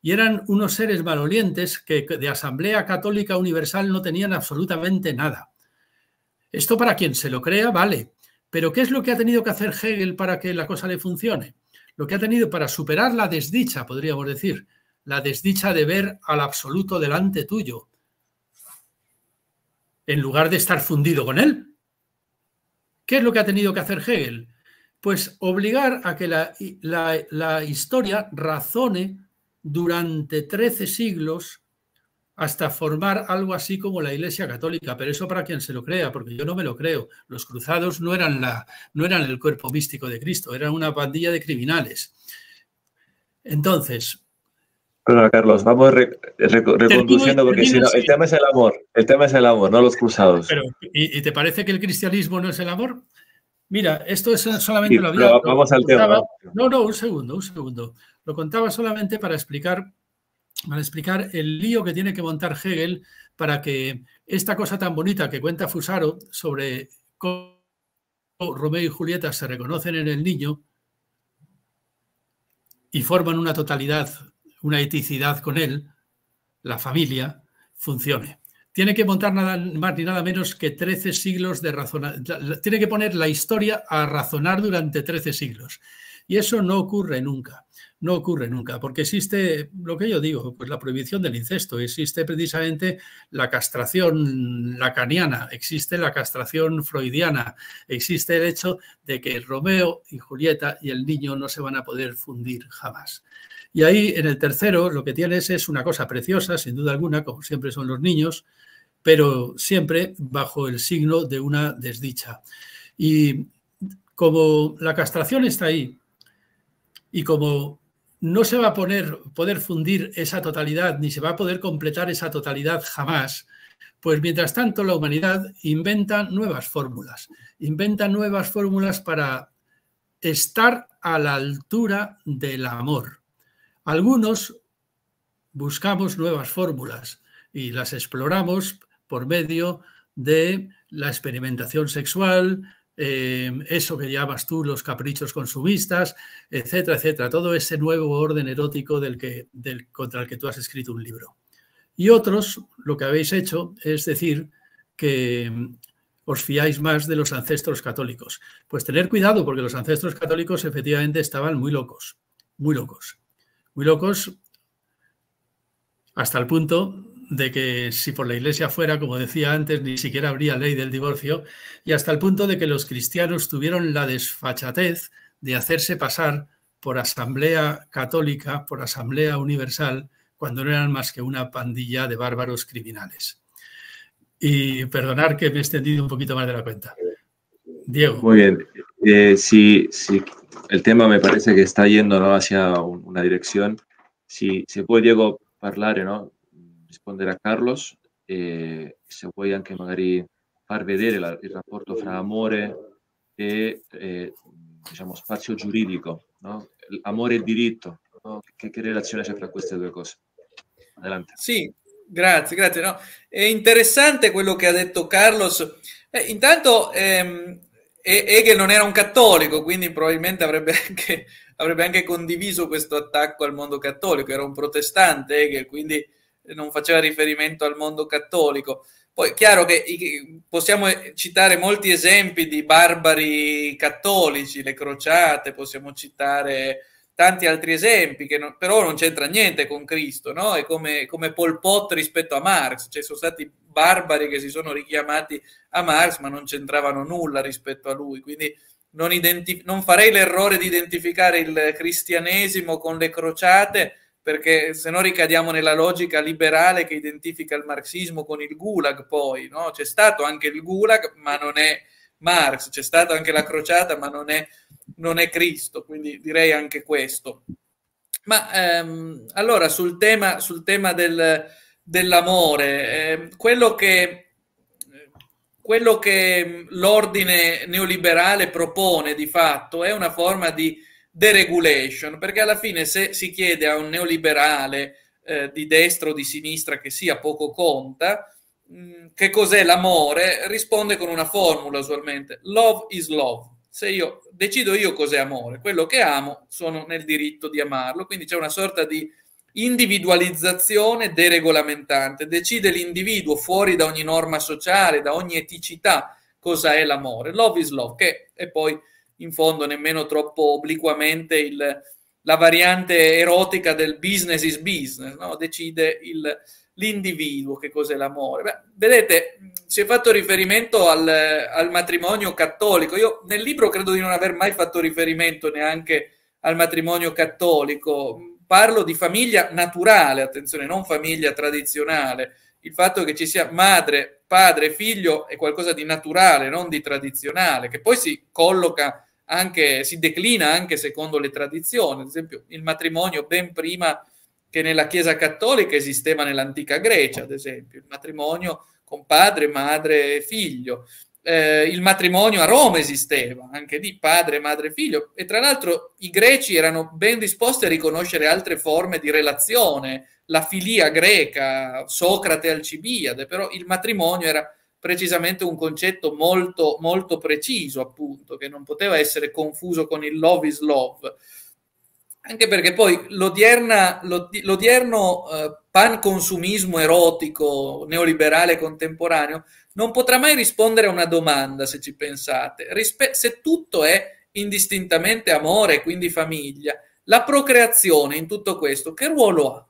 y eran unos seres malolientes que de Asamblea Católica Universal no tenían absolutamente nada. Esto para quien se lo crea, vale, pero ¿qué es lo que ha tenido que hacer Hegel para que la cosa le funcione? Lo que ha tenido para superar la desdicha, podríamos decir, la desdicha de ver al absoluto delante tuyo, en lugar de estar fundido con él. ¿Qué es lo que ha tenido que hacer Hegel? Pues obligar a que la, historia razone durante 13 siglos hasta formar algo así como la Iglesia Católica, pero eso para quien se lo crea, porque yo no me lo creo. Los cruzados no eran, la, no eran el cuerpo místico de Cristo, eran una pandilla de criminales. Entonces... Bueno, Carlos, vamos reconduciendo, porque el tema es el amor, el tema es el amor, no los cruzados. Pero, ¿y, te parece que el cristianismo no es el amor? Mira, esto es solamente lo había... Vamos al tema. No, no, un segundo, un segundo. Lo contaba solamente para explicar a explicar el lío que tiene que montar Hegel para que esta cosa tan bonita que cuenta Fusaro sobre cómo Romeo y Julieta se reconocen en el niño y forman una totalidad, una eticidad con él, la familia, funcione. Tiene que montar nada más ni nada menos que 13 siglos de Tiene que poner la historia a razonar durante 13 siglos. Y eso no ocurre nunca no ocurre nunca, porque existe lo que yo digo, pues la prohibición del incesto, existe precisamente la castración lacaniana, existe la castración freudiana, existe el hecho de que Romeo y Julieta y el niño no se van a poder fundir jamás. Y ahí en el tercero lo que tienes es una cosa preciosa, sin duda alguna, como siempre son los niños, pero siempre bajo el signo de una desdicha. Y como la castración está ahí y como no se va a poder fundir esa totalidad, ni se va a poder completar esa totalidad jamás, pues mientras tanto la humanidad inventa nuevas fórmulas, inventa nuevas fórmulas para estar a la altura del amor. Algunos buscamos nuevas fórmulas y las exploramos por medio de la experimentación sexual, Em, eso que llamas tú los caprichos consumistas, etcétera, etcétera, todo ese nuevo orden erótico del que, del, contra el que tú has escrito un libro. Y otros, lo que habéis hecho es decir que em, os fiáis más de los ancestros católicos. Pues tener cuidado, porque los ancestros católicos efectivamente estaban muy locos, muy locos, muy locos, hasta el punto de que si por la iglesia fuera, como decía antes, ni siquiera habría ley del divorcio, y hasta el punto de que los cristianos tuvieron la desfachatez de hacerse pasar por asamblea católica, por asamblea universal, cuando no eran más que una pandilla de bárbaros criminales. Y perdonar que me he extendido un poquito más de la cuenta. Diego. Muy bien. Eh, si, si, el tema me parece que está yendo hacia una dirección, si se puede, Diego, hablar, no? rispondere a Carlos e se vuoi anche magari far vedere la, il rapporto fra amore e, e diciamo, spazio giuridico, no? amore e diritto, no? che, che, relazione c'è fra queste due cose? Adelante. Sì, grazie, grazie. No? È interessante quello che ha detto Carlos. Eh, intanto ehm, Hegel non era un cattolico, quindi probabilmente avrebbe anche, avrebbe anche condiviso questo attacco al mondo cattolico, era un protestante Hegel, quindi non faceva riferimento al mondo cattolico. Poi è chiaro che possiamo citare molti esempi di barbari cattolici, le crociate, possiamo citare tanti altri esempi, che non, però non c'entra niente con Cristo, no? È come, come Pol Pot rispetto a Marx, cioè sono stati barbari che si sono richiamati a Marx ma non c'entravano nulla rispetto a lui, quindi non, non farei l'errore di identificare il cristianesimo con le crociate, perché se no ricadiamo nella logica liberale che identifica il marxismo con il gulag poi, no? C'è stato anche il gulag, ma non è Marx, c'è stata anche la crociata, ma non è, non è Cristo, quindi direi anche questo. Ma ehm, allora sul tema, sul tema del, dell'amore, eh, quello che quello che l'ordine neoliberale propone di fatto è una forma di deregulation, perché alla fine se si chiede a un neoliberale eh, di destra o di sinistra che sia poco conta, mh, mm, che cos'è l'amore, risponde con una formula usualmente, love is love. Se io decido io cos'è amore, quello che amo sono nel diritto di amarlo, quindi c'è una sorta di individualizzazione deregolamentante, decide l'individuo fuori da ogni norma sociale, da ogni eticità, cosa è l'amore. Love is love, che è poi in fondo nemmeno troppo obliquamente il, la variante erotica del business is business, no? decide il, l'individuo che cos'è l'amore. Beh, vedete, si è fatto riferimento al, al, matrimonio cattolico, io nel libro credo di non aver mai fatto riferimento neanche al matrimonio cattolico, parlo di famiglia naturale, attenzione, non famiglia tradizionale, il fatto che ci sia madre, padre, figlio è qualcosa di naturale, non di tradizionale, che poi si colloca anche, si declina anche secondo le tradizioni, ad esempio il matrimonio ben prima che nella Chiesa Cattolica esisteva nell'antica Grecia, ad esempio, il matrimonio con padre, madre e figlio. Eh, il matrimonio a Roma esisteva, anche di padre, madre e figlio, e tra l'altro i greci erano ben disposti a riconoscere altre forme di relazione, la filia greca, Socrate Alcibiade, però il matrimonio era precisamente un concetto molto, molto preciso, appunto, che non poteva essere confuso con il love is love. Anche perché poi l'odierno eh, panconsumismo erotico neoliberale contemporaneo non potrà mai rispondere a una domanda, se ci pensate. Rispe se tutto è indistintamente amore, quindi famiglia, la procreazione in tutto questo, che ruolo ha?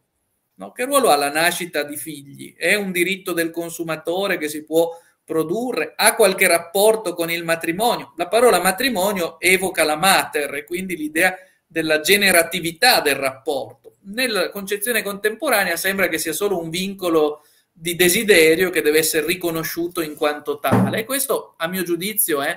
No? Che ruolo ha la nascita di figli? È un diritto del consumatore che si può produrre? Ha qualche rapporto con il matrimonio? La parola matrimonio evoca la mater e quindi l'idea della generatività del rapporto. Nella concezione contemporanea sembra che sia solo un vincolo di desiderio che deve essere riconosciuto in quanto tale e questo a mio giudizio è,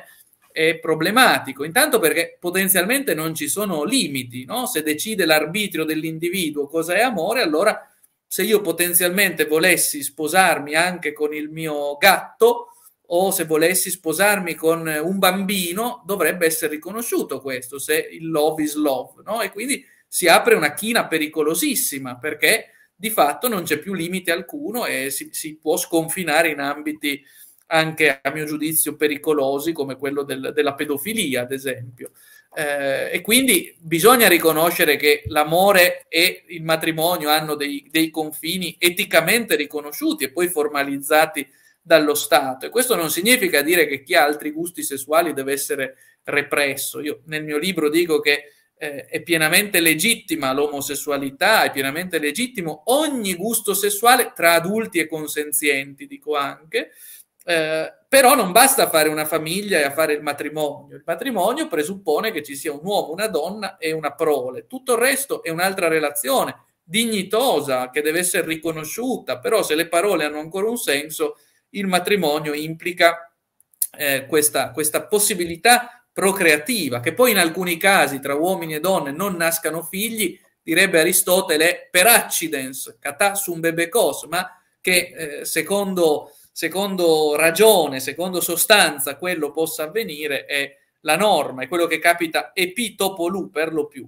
è problematico, intanto perché potenzialmente non ci sono limiti, no? se decide l'arbitrio dell'individuo cosa è amore, allora se io potenzialmente volessi sposarmi anche con il mio gatto o se volessi sposarmi con un bambino, dovrebbe essere riconosciuto questo, se il love is love, no? E quindi si apre una china pericolosissima perché di fatto non c'è più limite alcuno e si, si può sconfinare in ambiti anche a mio giudizio pericolosi come quello del, della pedofilia, ad esempio. Eh, e quindi bisogna riconoscere che l'amore e il matrimonio hanno dei, dei, confini eticamente riconosciuti e poi formalizzati dallo Stato. E questo non significa dire che chi ha altri gusti sessuali deve essere represso. Io nel mio libro dico che eh, è pienamente legittima l'omosessualità, è pienamente legittimo ogni gusto sessuale tra adulti e consenzienti, dico anche, eh, però non basta fare una famiglia e a fare il matrimonio. Il matrimonio presuppone che ci sia un uomo, una donna e una prole. Tutto il resto è un'altra relazione dignitosa che deve essere riconosciuta, però se le parole hanno ancora un senso, il matrimonio implica eh, questa, questa possibilità procreativa, che poi in alcuni casi tra uomini e donne non nascano figli, direbbe Aristotele, per accidens, catà un bebecos, ma che eh, secondo secondo ragione, secondo sostanza quello possa avvenire è la norma, è quello che capita epitopolù per lo più,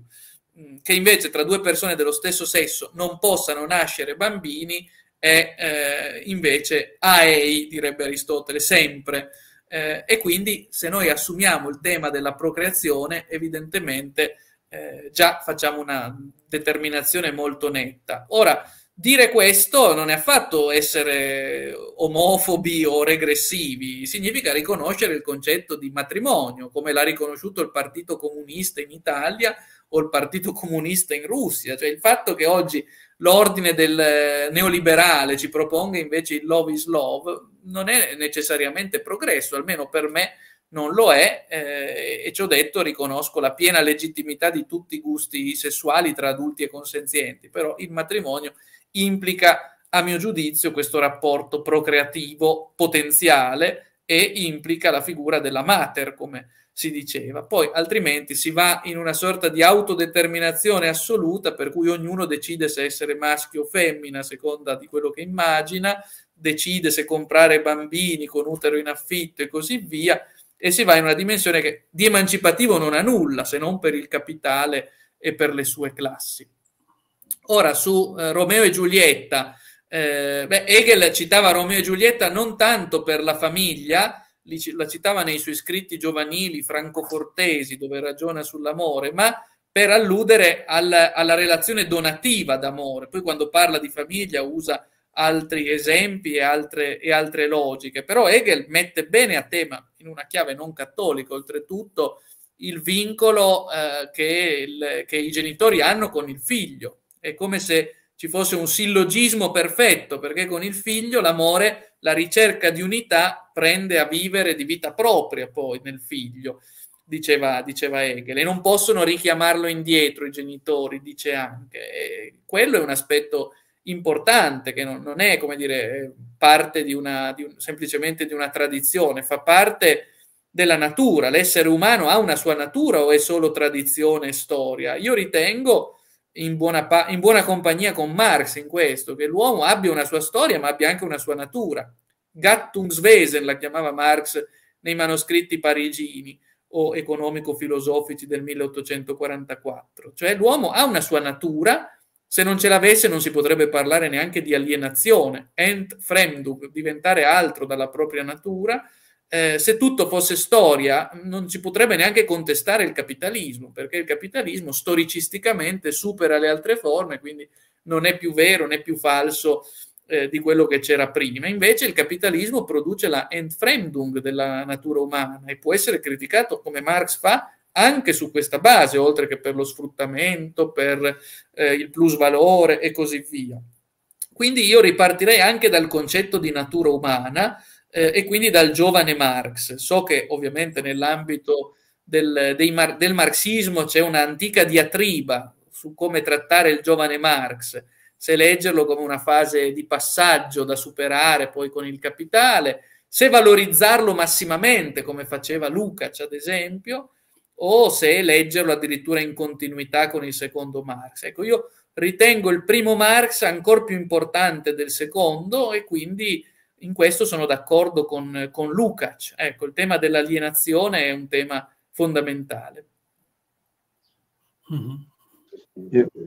mm, che invece tra due persone dello stesso sesso non possano nascere bambini è eh, invece aei, direbbe Aristotele, sempre. Eh, e quindi se noi assumiamo il tema della procreazione, evidentemente eh, già facciamo una determinazione molto netta. Ora, dire questo non è affatto essere omofobi o regressivi, significa riconoscere il concetto di matrimonio, come l'ha riconosciuto il Partito Comunista in Italia o il Partito Comunista in Russia, cioè il fatto che oggi l'ordine del neoliberale ci proponga invece il love is love non è necessariamente progresso, almeno per me non lo è eh, e ci ho detto riconosco la piena legittimità di tutti i gusti sessuali tra adulti e consenzienti, però il matrimonio implica, a mio giudizio, questo rapporto procreativo potenziale e implica la figura della mater, come si diceva. Poi altrimenti si va in una sorta di autodeterminazione assoluta per cui ognuno decide se essere maschio o femmina a seconda di quello che immagina, decide se comprare bambini con utero in affitto e così via e si va in una dimensione che di emancipativo non ha nulla se non per il capitale e per le sue classi. Ora, su eh, Romeo e Giulietta, eh, beh, Hegel citava Romeo e Giulietta non tanto per la famiglia, la citava nei suoi scritti giovanili francofortesi, dove ragiona sull'amore, ma per alludere alla, alla relazione donativa d'amore. Poi quando parla di famiglia usa altri esempi e altre, e altre logiche, però Hegel mette bene a tema, in una chiave non cattolica oltretutto, il vincolo eh, che, il, che i genitori hanno con il figlio è come se ci fosse un sillogismo perfetto, perché con il figlio l'amore, la ricerca di unità prende a vivere di vita propria poi nel figlio, diceva, diceva Hegel. E non possono richiamarlo indietro i genitori, dice anche. E quello è un aspetto importante, che non, non, è come dire parte di una, di un, semplicemente di una tradizione, fa parte della natura. L'essere umano ha una sua natura o è solo tradizione e storia? Io ritengo in buona, pa- in buona compagnia con Marx in questo, che l'uomo abbia una sua storia ma abbia anche una sua natura. Gattungswesen la chiamava Marx nei manoscritti parigini o economico-filosofici del 1844. Cioè l'uomo ha una sua natura, se non ce l'avesse non si potrebbe parlare neanche di alienazione, ent fremdung, diventare altro dalla propria natura, eh, se tutto fosse storia non si potrebbe neanche contestare il capitalismo, perché il capitalismo storicisticamente supera le altre forme, quindi non è più vero né più falso eh, di quello che c'era prima. Invece il capitalismo produce la entfremdung della natura umana e può essere criticato come Marx fa anche su questa base, oltre che per lo sfruttamento, per eh, il plus valore e così via. Quindi io ripartirei anche dal concetto di natura umana, eh, e quindi dal giovane Marx. So che ovviamente nell'ambito del, mar- del marxismo c'è un'antica diatriba su come trattare il giovane Marx, se leggerlo come una fase di passaggio da superare poi con il capitale, se valorizzarlo massimamente come faceva Lukács ad esempio, o se leggerlo addirittura in continuità con il secondo Marx. Ecco, io ritengo il primo Marx ancora più importante del secondo e quindi In questo sono d'accordo con, con Lukács. Ecco, de tema alienación es un tema fundamental.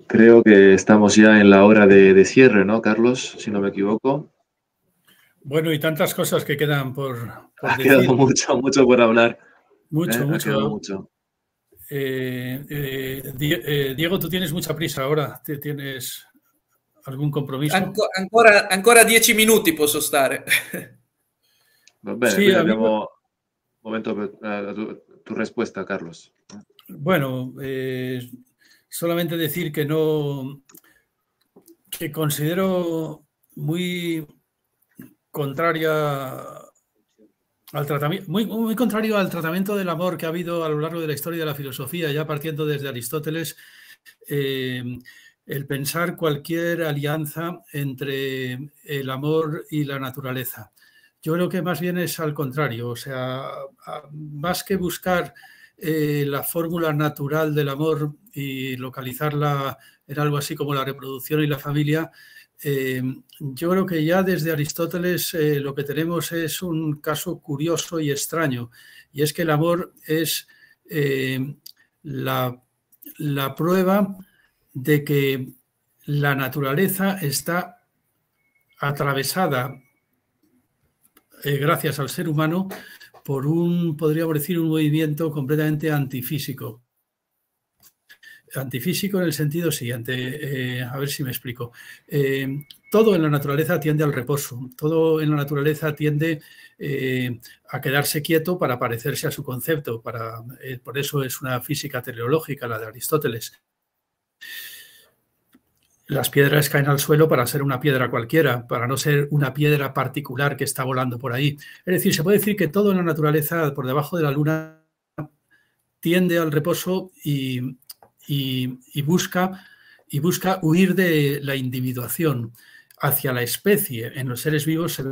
creo que estamos ya en la hora de, cierre, ¿no, Carlos? Si no me equivoco. Bueno, y tantas cosas que quedan por. por ha quedado mucho, mucho por hablar. Mucho, ¿eh? mucho. Eh, eh, Diego, tú tienes mucha prisa ahora. Te tienes algún compromiso. ancora, ancora, minutos minuti posso stare. Va un momento eh, tu, respuesta, Carlos. Bueno, eh, solamente decir que no, que considero muy contraria al tratamiento, muy, muy contrario al tratamiento del amor que ha habido a lo largo de la historia de la filosofía, ya partiendo desde Aristóteles, eh, el pensar cualquier alianza entre el amor y la naturaleza. Yo creo que más bien es al contrario, o sea, más que buscar eh, la fórmula natural del amor y localizarla en algo así como la reproducción y la familia, eh, yo creo que ya desde Aristóteles eh, lo que tenemos es un caso curioso y extraño, y es que el amor es la, la, prueba de que la naturaleza está atravesada, eh, gracias al ser humano, por un, podríamos decir, un movimiento completamente antifísico. Antifísico en el sentido siguiente, eh, a ver si me explico. Eh, todo en la naturaleza tiende al reposo, todo en la naturaleza tiende a quedarse quieto para parecerse a su concepto, para, por eso es una física teleológica, la de Aristóteles. Las piedras caen al suelo para ser una piedra cualquiera, para no ser una piedra particular que está volando por ahí. Es decir, se puede decir que todo en la naturaleza, por debajo de la luna, tiende al reposo y, busca, y busca huir de la individuación hacia la especie. En los seres vivos se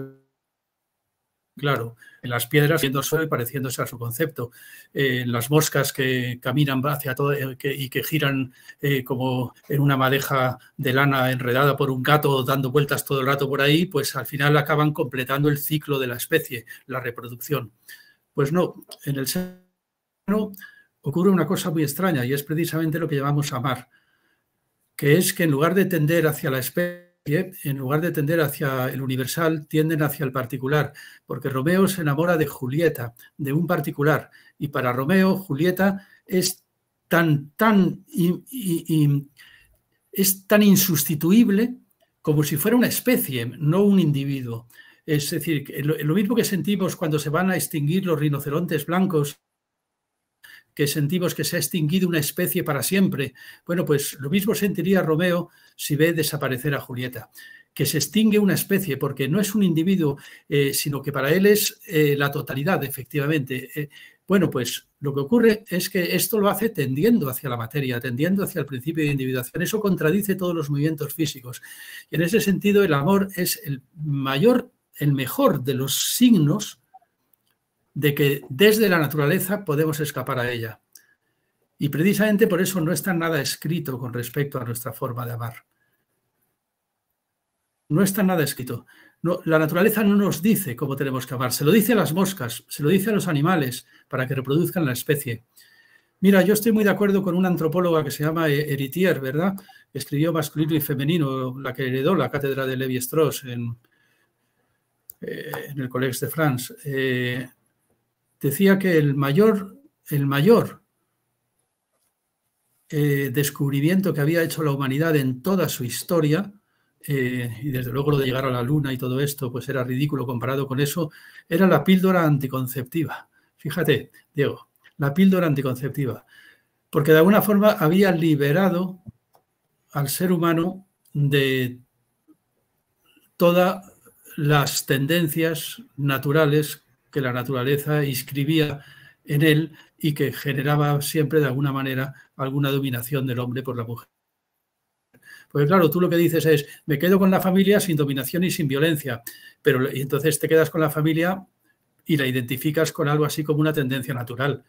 claro, en las piedras siendo y pareciéndose a su concepto, en eh, las moscas que caminan hacia todo eh, y que giran eh, como en una madeja de lana enredada por un gato dando vueltas todo el rato por ahí, pues al final acaban completando el ciclo de la especie, la reproducción. Pues no, en el ser humano ocurre una cosa muy extraña y es precisamente lo que llamamos amar, que es que en lugar de tender hacia la especie, en lugar de tender hacia el universal, tienden hacia el particular, porque Romeo se enamora de Julieta, de un particular, y para Romeo, Julieta es tan, tan, es tan insustituible como si fuera una especie, no un individuo. Es decir, lo mismo que sentimos cuando se van a extinguir los rinocerontes blancos que sentimos que se ha extinguido una especie para siempre. Bueno, pues lo mismo sentiría Romeo si ve desaparecer a Julieta que se extingue una especie, porque no es un individuo, eh, sino que para él es eh, la totalidad, efectivamente. Eh, bueno, pues lo que ocurre es que esto lo hace tendiendo hacia la materia, tendiendo hacia el principio de individuación. Eso contradice todos los movimientos físicos. Y en ese sentido, el amor es el mayor, el mejor de los signos de que desde la naturaleza podemos escapar a ella. Y precisamente por eso no está nada escrito con respecto a nuestra forma de amar. No está nada escrito. la naturaleza no nos dice cómo tenemos que amar. Se lo dice a las moscas, se lo dice a los animales para que reproduzcan la especie. Mira, yo estoy muy de acuerdo con una antropóloga que se llama e- Eritier, ¿verdad? escribió Masculino y Femenino, la que heredó la cátedra de Levi Strauss eh, en, el Collège de France. Eh, decía que el mayor, el mayor eh, descubrimiento que había hecho la humanidad en toda su historia eh, y desde luego lo de llegar a la luna y todo esto, pues era ridículo comparado con eso, era la píldora anticonceptiva. Fíjate, Diego, la píldora anticonceptiva. Porque de alguna forma había liberado al ser humano de todas las tendencias naturales que la naturaleza inscribía en él y que generaba siempre de alguna manera alguna dominación del hombre por la mujer. Porque claro, tú lo que dices es, me quedo con la familia sin dominación y sin violencia, pero entonces te quedas con la familia y la identificas con algo así como una tendencia natural.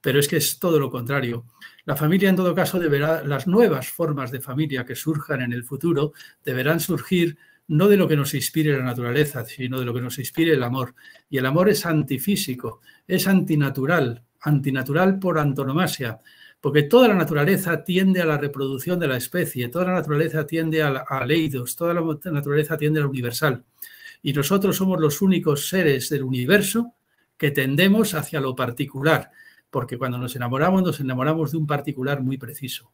Pero es que es todo lo contrario. La familia, en todo caso, deberá, las nuevas formas de familia que surjan en el futuro deberán surgir no de lo que nos inspire la naturaleza, sino de lo que nos inspire el amor. Y el amor es antifísico, es antinatural, antinatural por antonomasia porque toda la naturaleza tiende a la reproducción de la especie, toda la naturaleza tiende a, leidos, toda la naturaleza tiende a lo universal. Y nosotros somos los únicos seres del universo que tendemos hacia lo particular, porque cuando nos enamoramos nos enamoramos de un particular muy preciso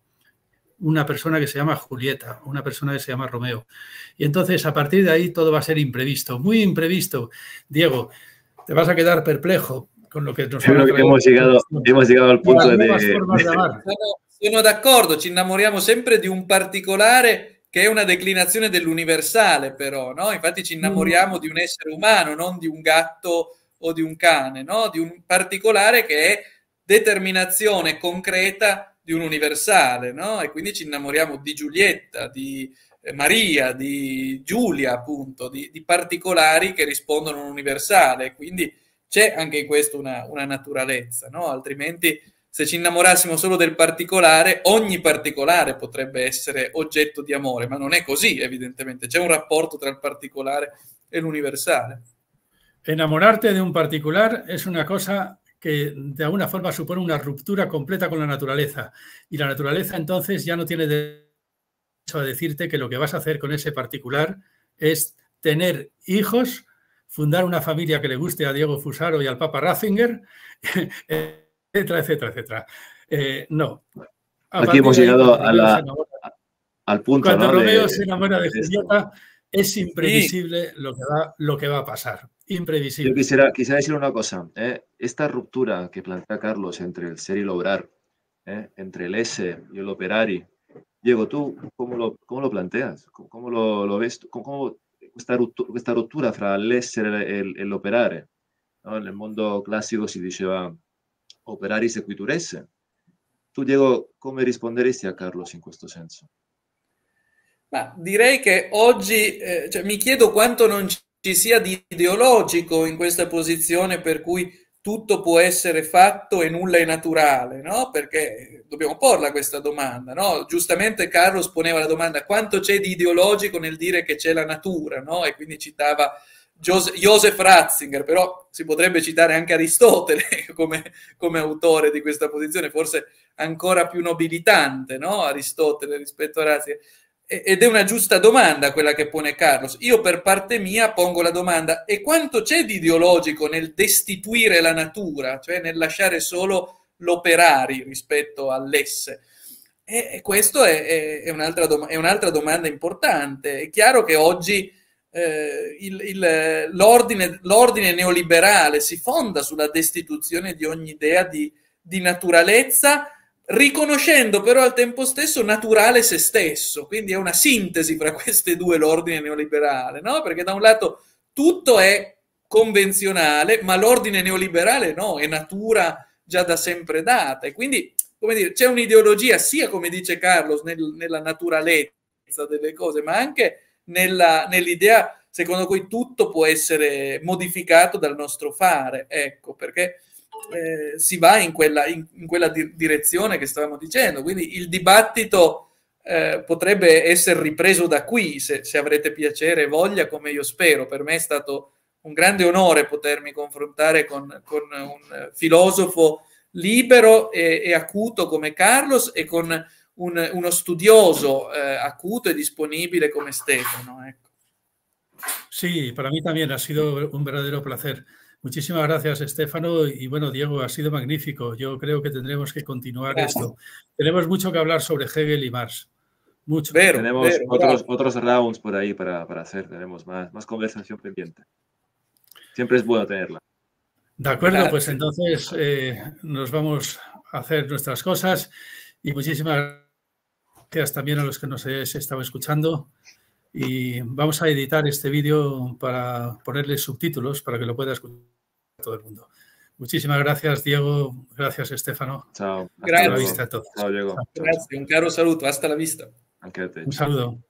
una persona que se llama Julieta, una persona que se llama Romeo. Y entonces a partir de ahí todo va a ser imprevisto, muy imprevisto. Diego, te vas a quedar perplejo. con lo que nos Pero que hemos, llegado, hemos llegado al punto de... Sono, d'accordo, ci innamoriamo sempre di un particolare che è una declinazione dell'universale però, no? Infatti ci innamoriamo mm. di un essere umano, non di un gatto o di un cane, no? Di un particolare che è determinazione concreta di un universale, no? E quindi ci innamoriamo di Giulietta, di eh, Maria, di Giulia, appunto, di, di particolari che rispondono a un universale. Quindi c'è anche in questo una, una naturalezza, no? altrimenti se ci innamorassimo solo del particolare, ogni particolare potrebbe essere oggetto di amore, ma non è così evidentemente, c'è un rapporto tra il particolare e l'universale. Enamorarte di un particolare è una cosa che de alguna forma supone una ruptura completa con la naturaleza. Y la naturaleza entonces ya no tiene derecho a decirte que lo que vas a hacer con ese particular es tener hijos fundar una familia que le guste a Diego Fusaro y al Papa Ratzinger, etcétera, etcétera, etcétera. Eh, no. Aquí hemos llegado a la, al punto. Cuando ¿no? Romeo se enamora de, Julieta, es imprevisible lo, que va, a pasar. Imprevisible. Yo quisiera, quisiera decir una cosa. ¿eh? Esta ruptura que plantea Carlos entre el ser y el obrar, ¿eh? entre el S y el operari, Diego, ¿tú cómo lo, lo planteas? ¿Cómo, lo, ves? ¿Cómo, questa, rottu- questa rottura fra l'essere e, e l'operare. No? Nel mondo classico si diceva operari sequitur esse. Tu, Diego, come risponderesti a Carlos in questo senso? Ma direi che oggi eh, cioè, mi chiedo quanto non ci sia di ideologico in questa posizione per cui tutto può essere fatto e nulla è naturale, no? Perché dobbiamo porla questa domanda, no? Giustamente Carlo poneva la domanda quanto c'è di ideologico nel dire che c'è la natura, no? E quindi citava Josef Ratzinger, però si potrebbe citare anche Aristotele come, come autore di questa posizione, forse ancora più nobilitante, no? Aristotele rispetto a Ratzinger. Ed è una giusta domanda quella che pone Carlos. Io per parte mia pongo la domanda, e quanto c'è di ideologico nel destituire la natura, cioè nel lasciare solo l'operari rispetto all'esse? E questo è, è, è, un'altra, dom- è un'altra, domanda importante. È chiaro che oggi eh, il, il, l'ordine, l'ordine, neoliberale si fonda sulla destituzione di ogni idea di, di naturalezza riconoscendo però al tempo stesso naturale se stesso, quindi è una sintesi fra queste due l'ordine neoliberale, no? Perché da un lato tutto è convenzionale, ma l'ordine neoliberale no, è natura già da sempre data e quindi, come dire, c'è un'ideologia sia, come dice Carlos, nel, nella naturalezza delle cose, ma anche nella, nell'idea secondo cui tutto può essere modificato dal nostro fare, ecco, perché eh, si va in quella, in, in quella di- direzione che stavamo dicendo. Quindi il dibattito eh, potrebbe essere ripreso da qui, se, se, avrete piacere e voglia, come io spero. Per me è stato un grande onore potermi confrontare con, con un filosofo libero e, e, acuto come Carlos e con un, uno studioso eh, acuto e disponibile come Stefano. Ecco. Sí, para mí también ha sido un verdadero placer. Muchísimas gracias, Estefano. Y bueno, Diego, ha sido magnífico. Yo creo que tendremos que continuar esto. Tenemos mucho que hablar sobre Hegel y Marx. Mucho. tenemos otros, otros rounds por ahí para, hacer. Tenemos más, conversación pendiente. Siempre es bueno tenerla. De acuerdo, pues entonces eh, nos vamos a hacer nuestras cosas. Y muchísimas gracias también a los que nos han estado escuchando y vamos a editar este vídeo para ponerle subtítulos para que lo pueda escuchar todo el mundo. Muchísimas gracias, Diego. Gracias, Estefano. Chao. Hasta gracias. la vista a todos. Un caro saludo. Hasta la vista. Un saludo.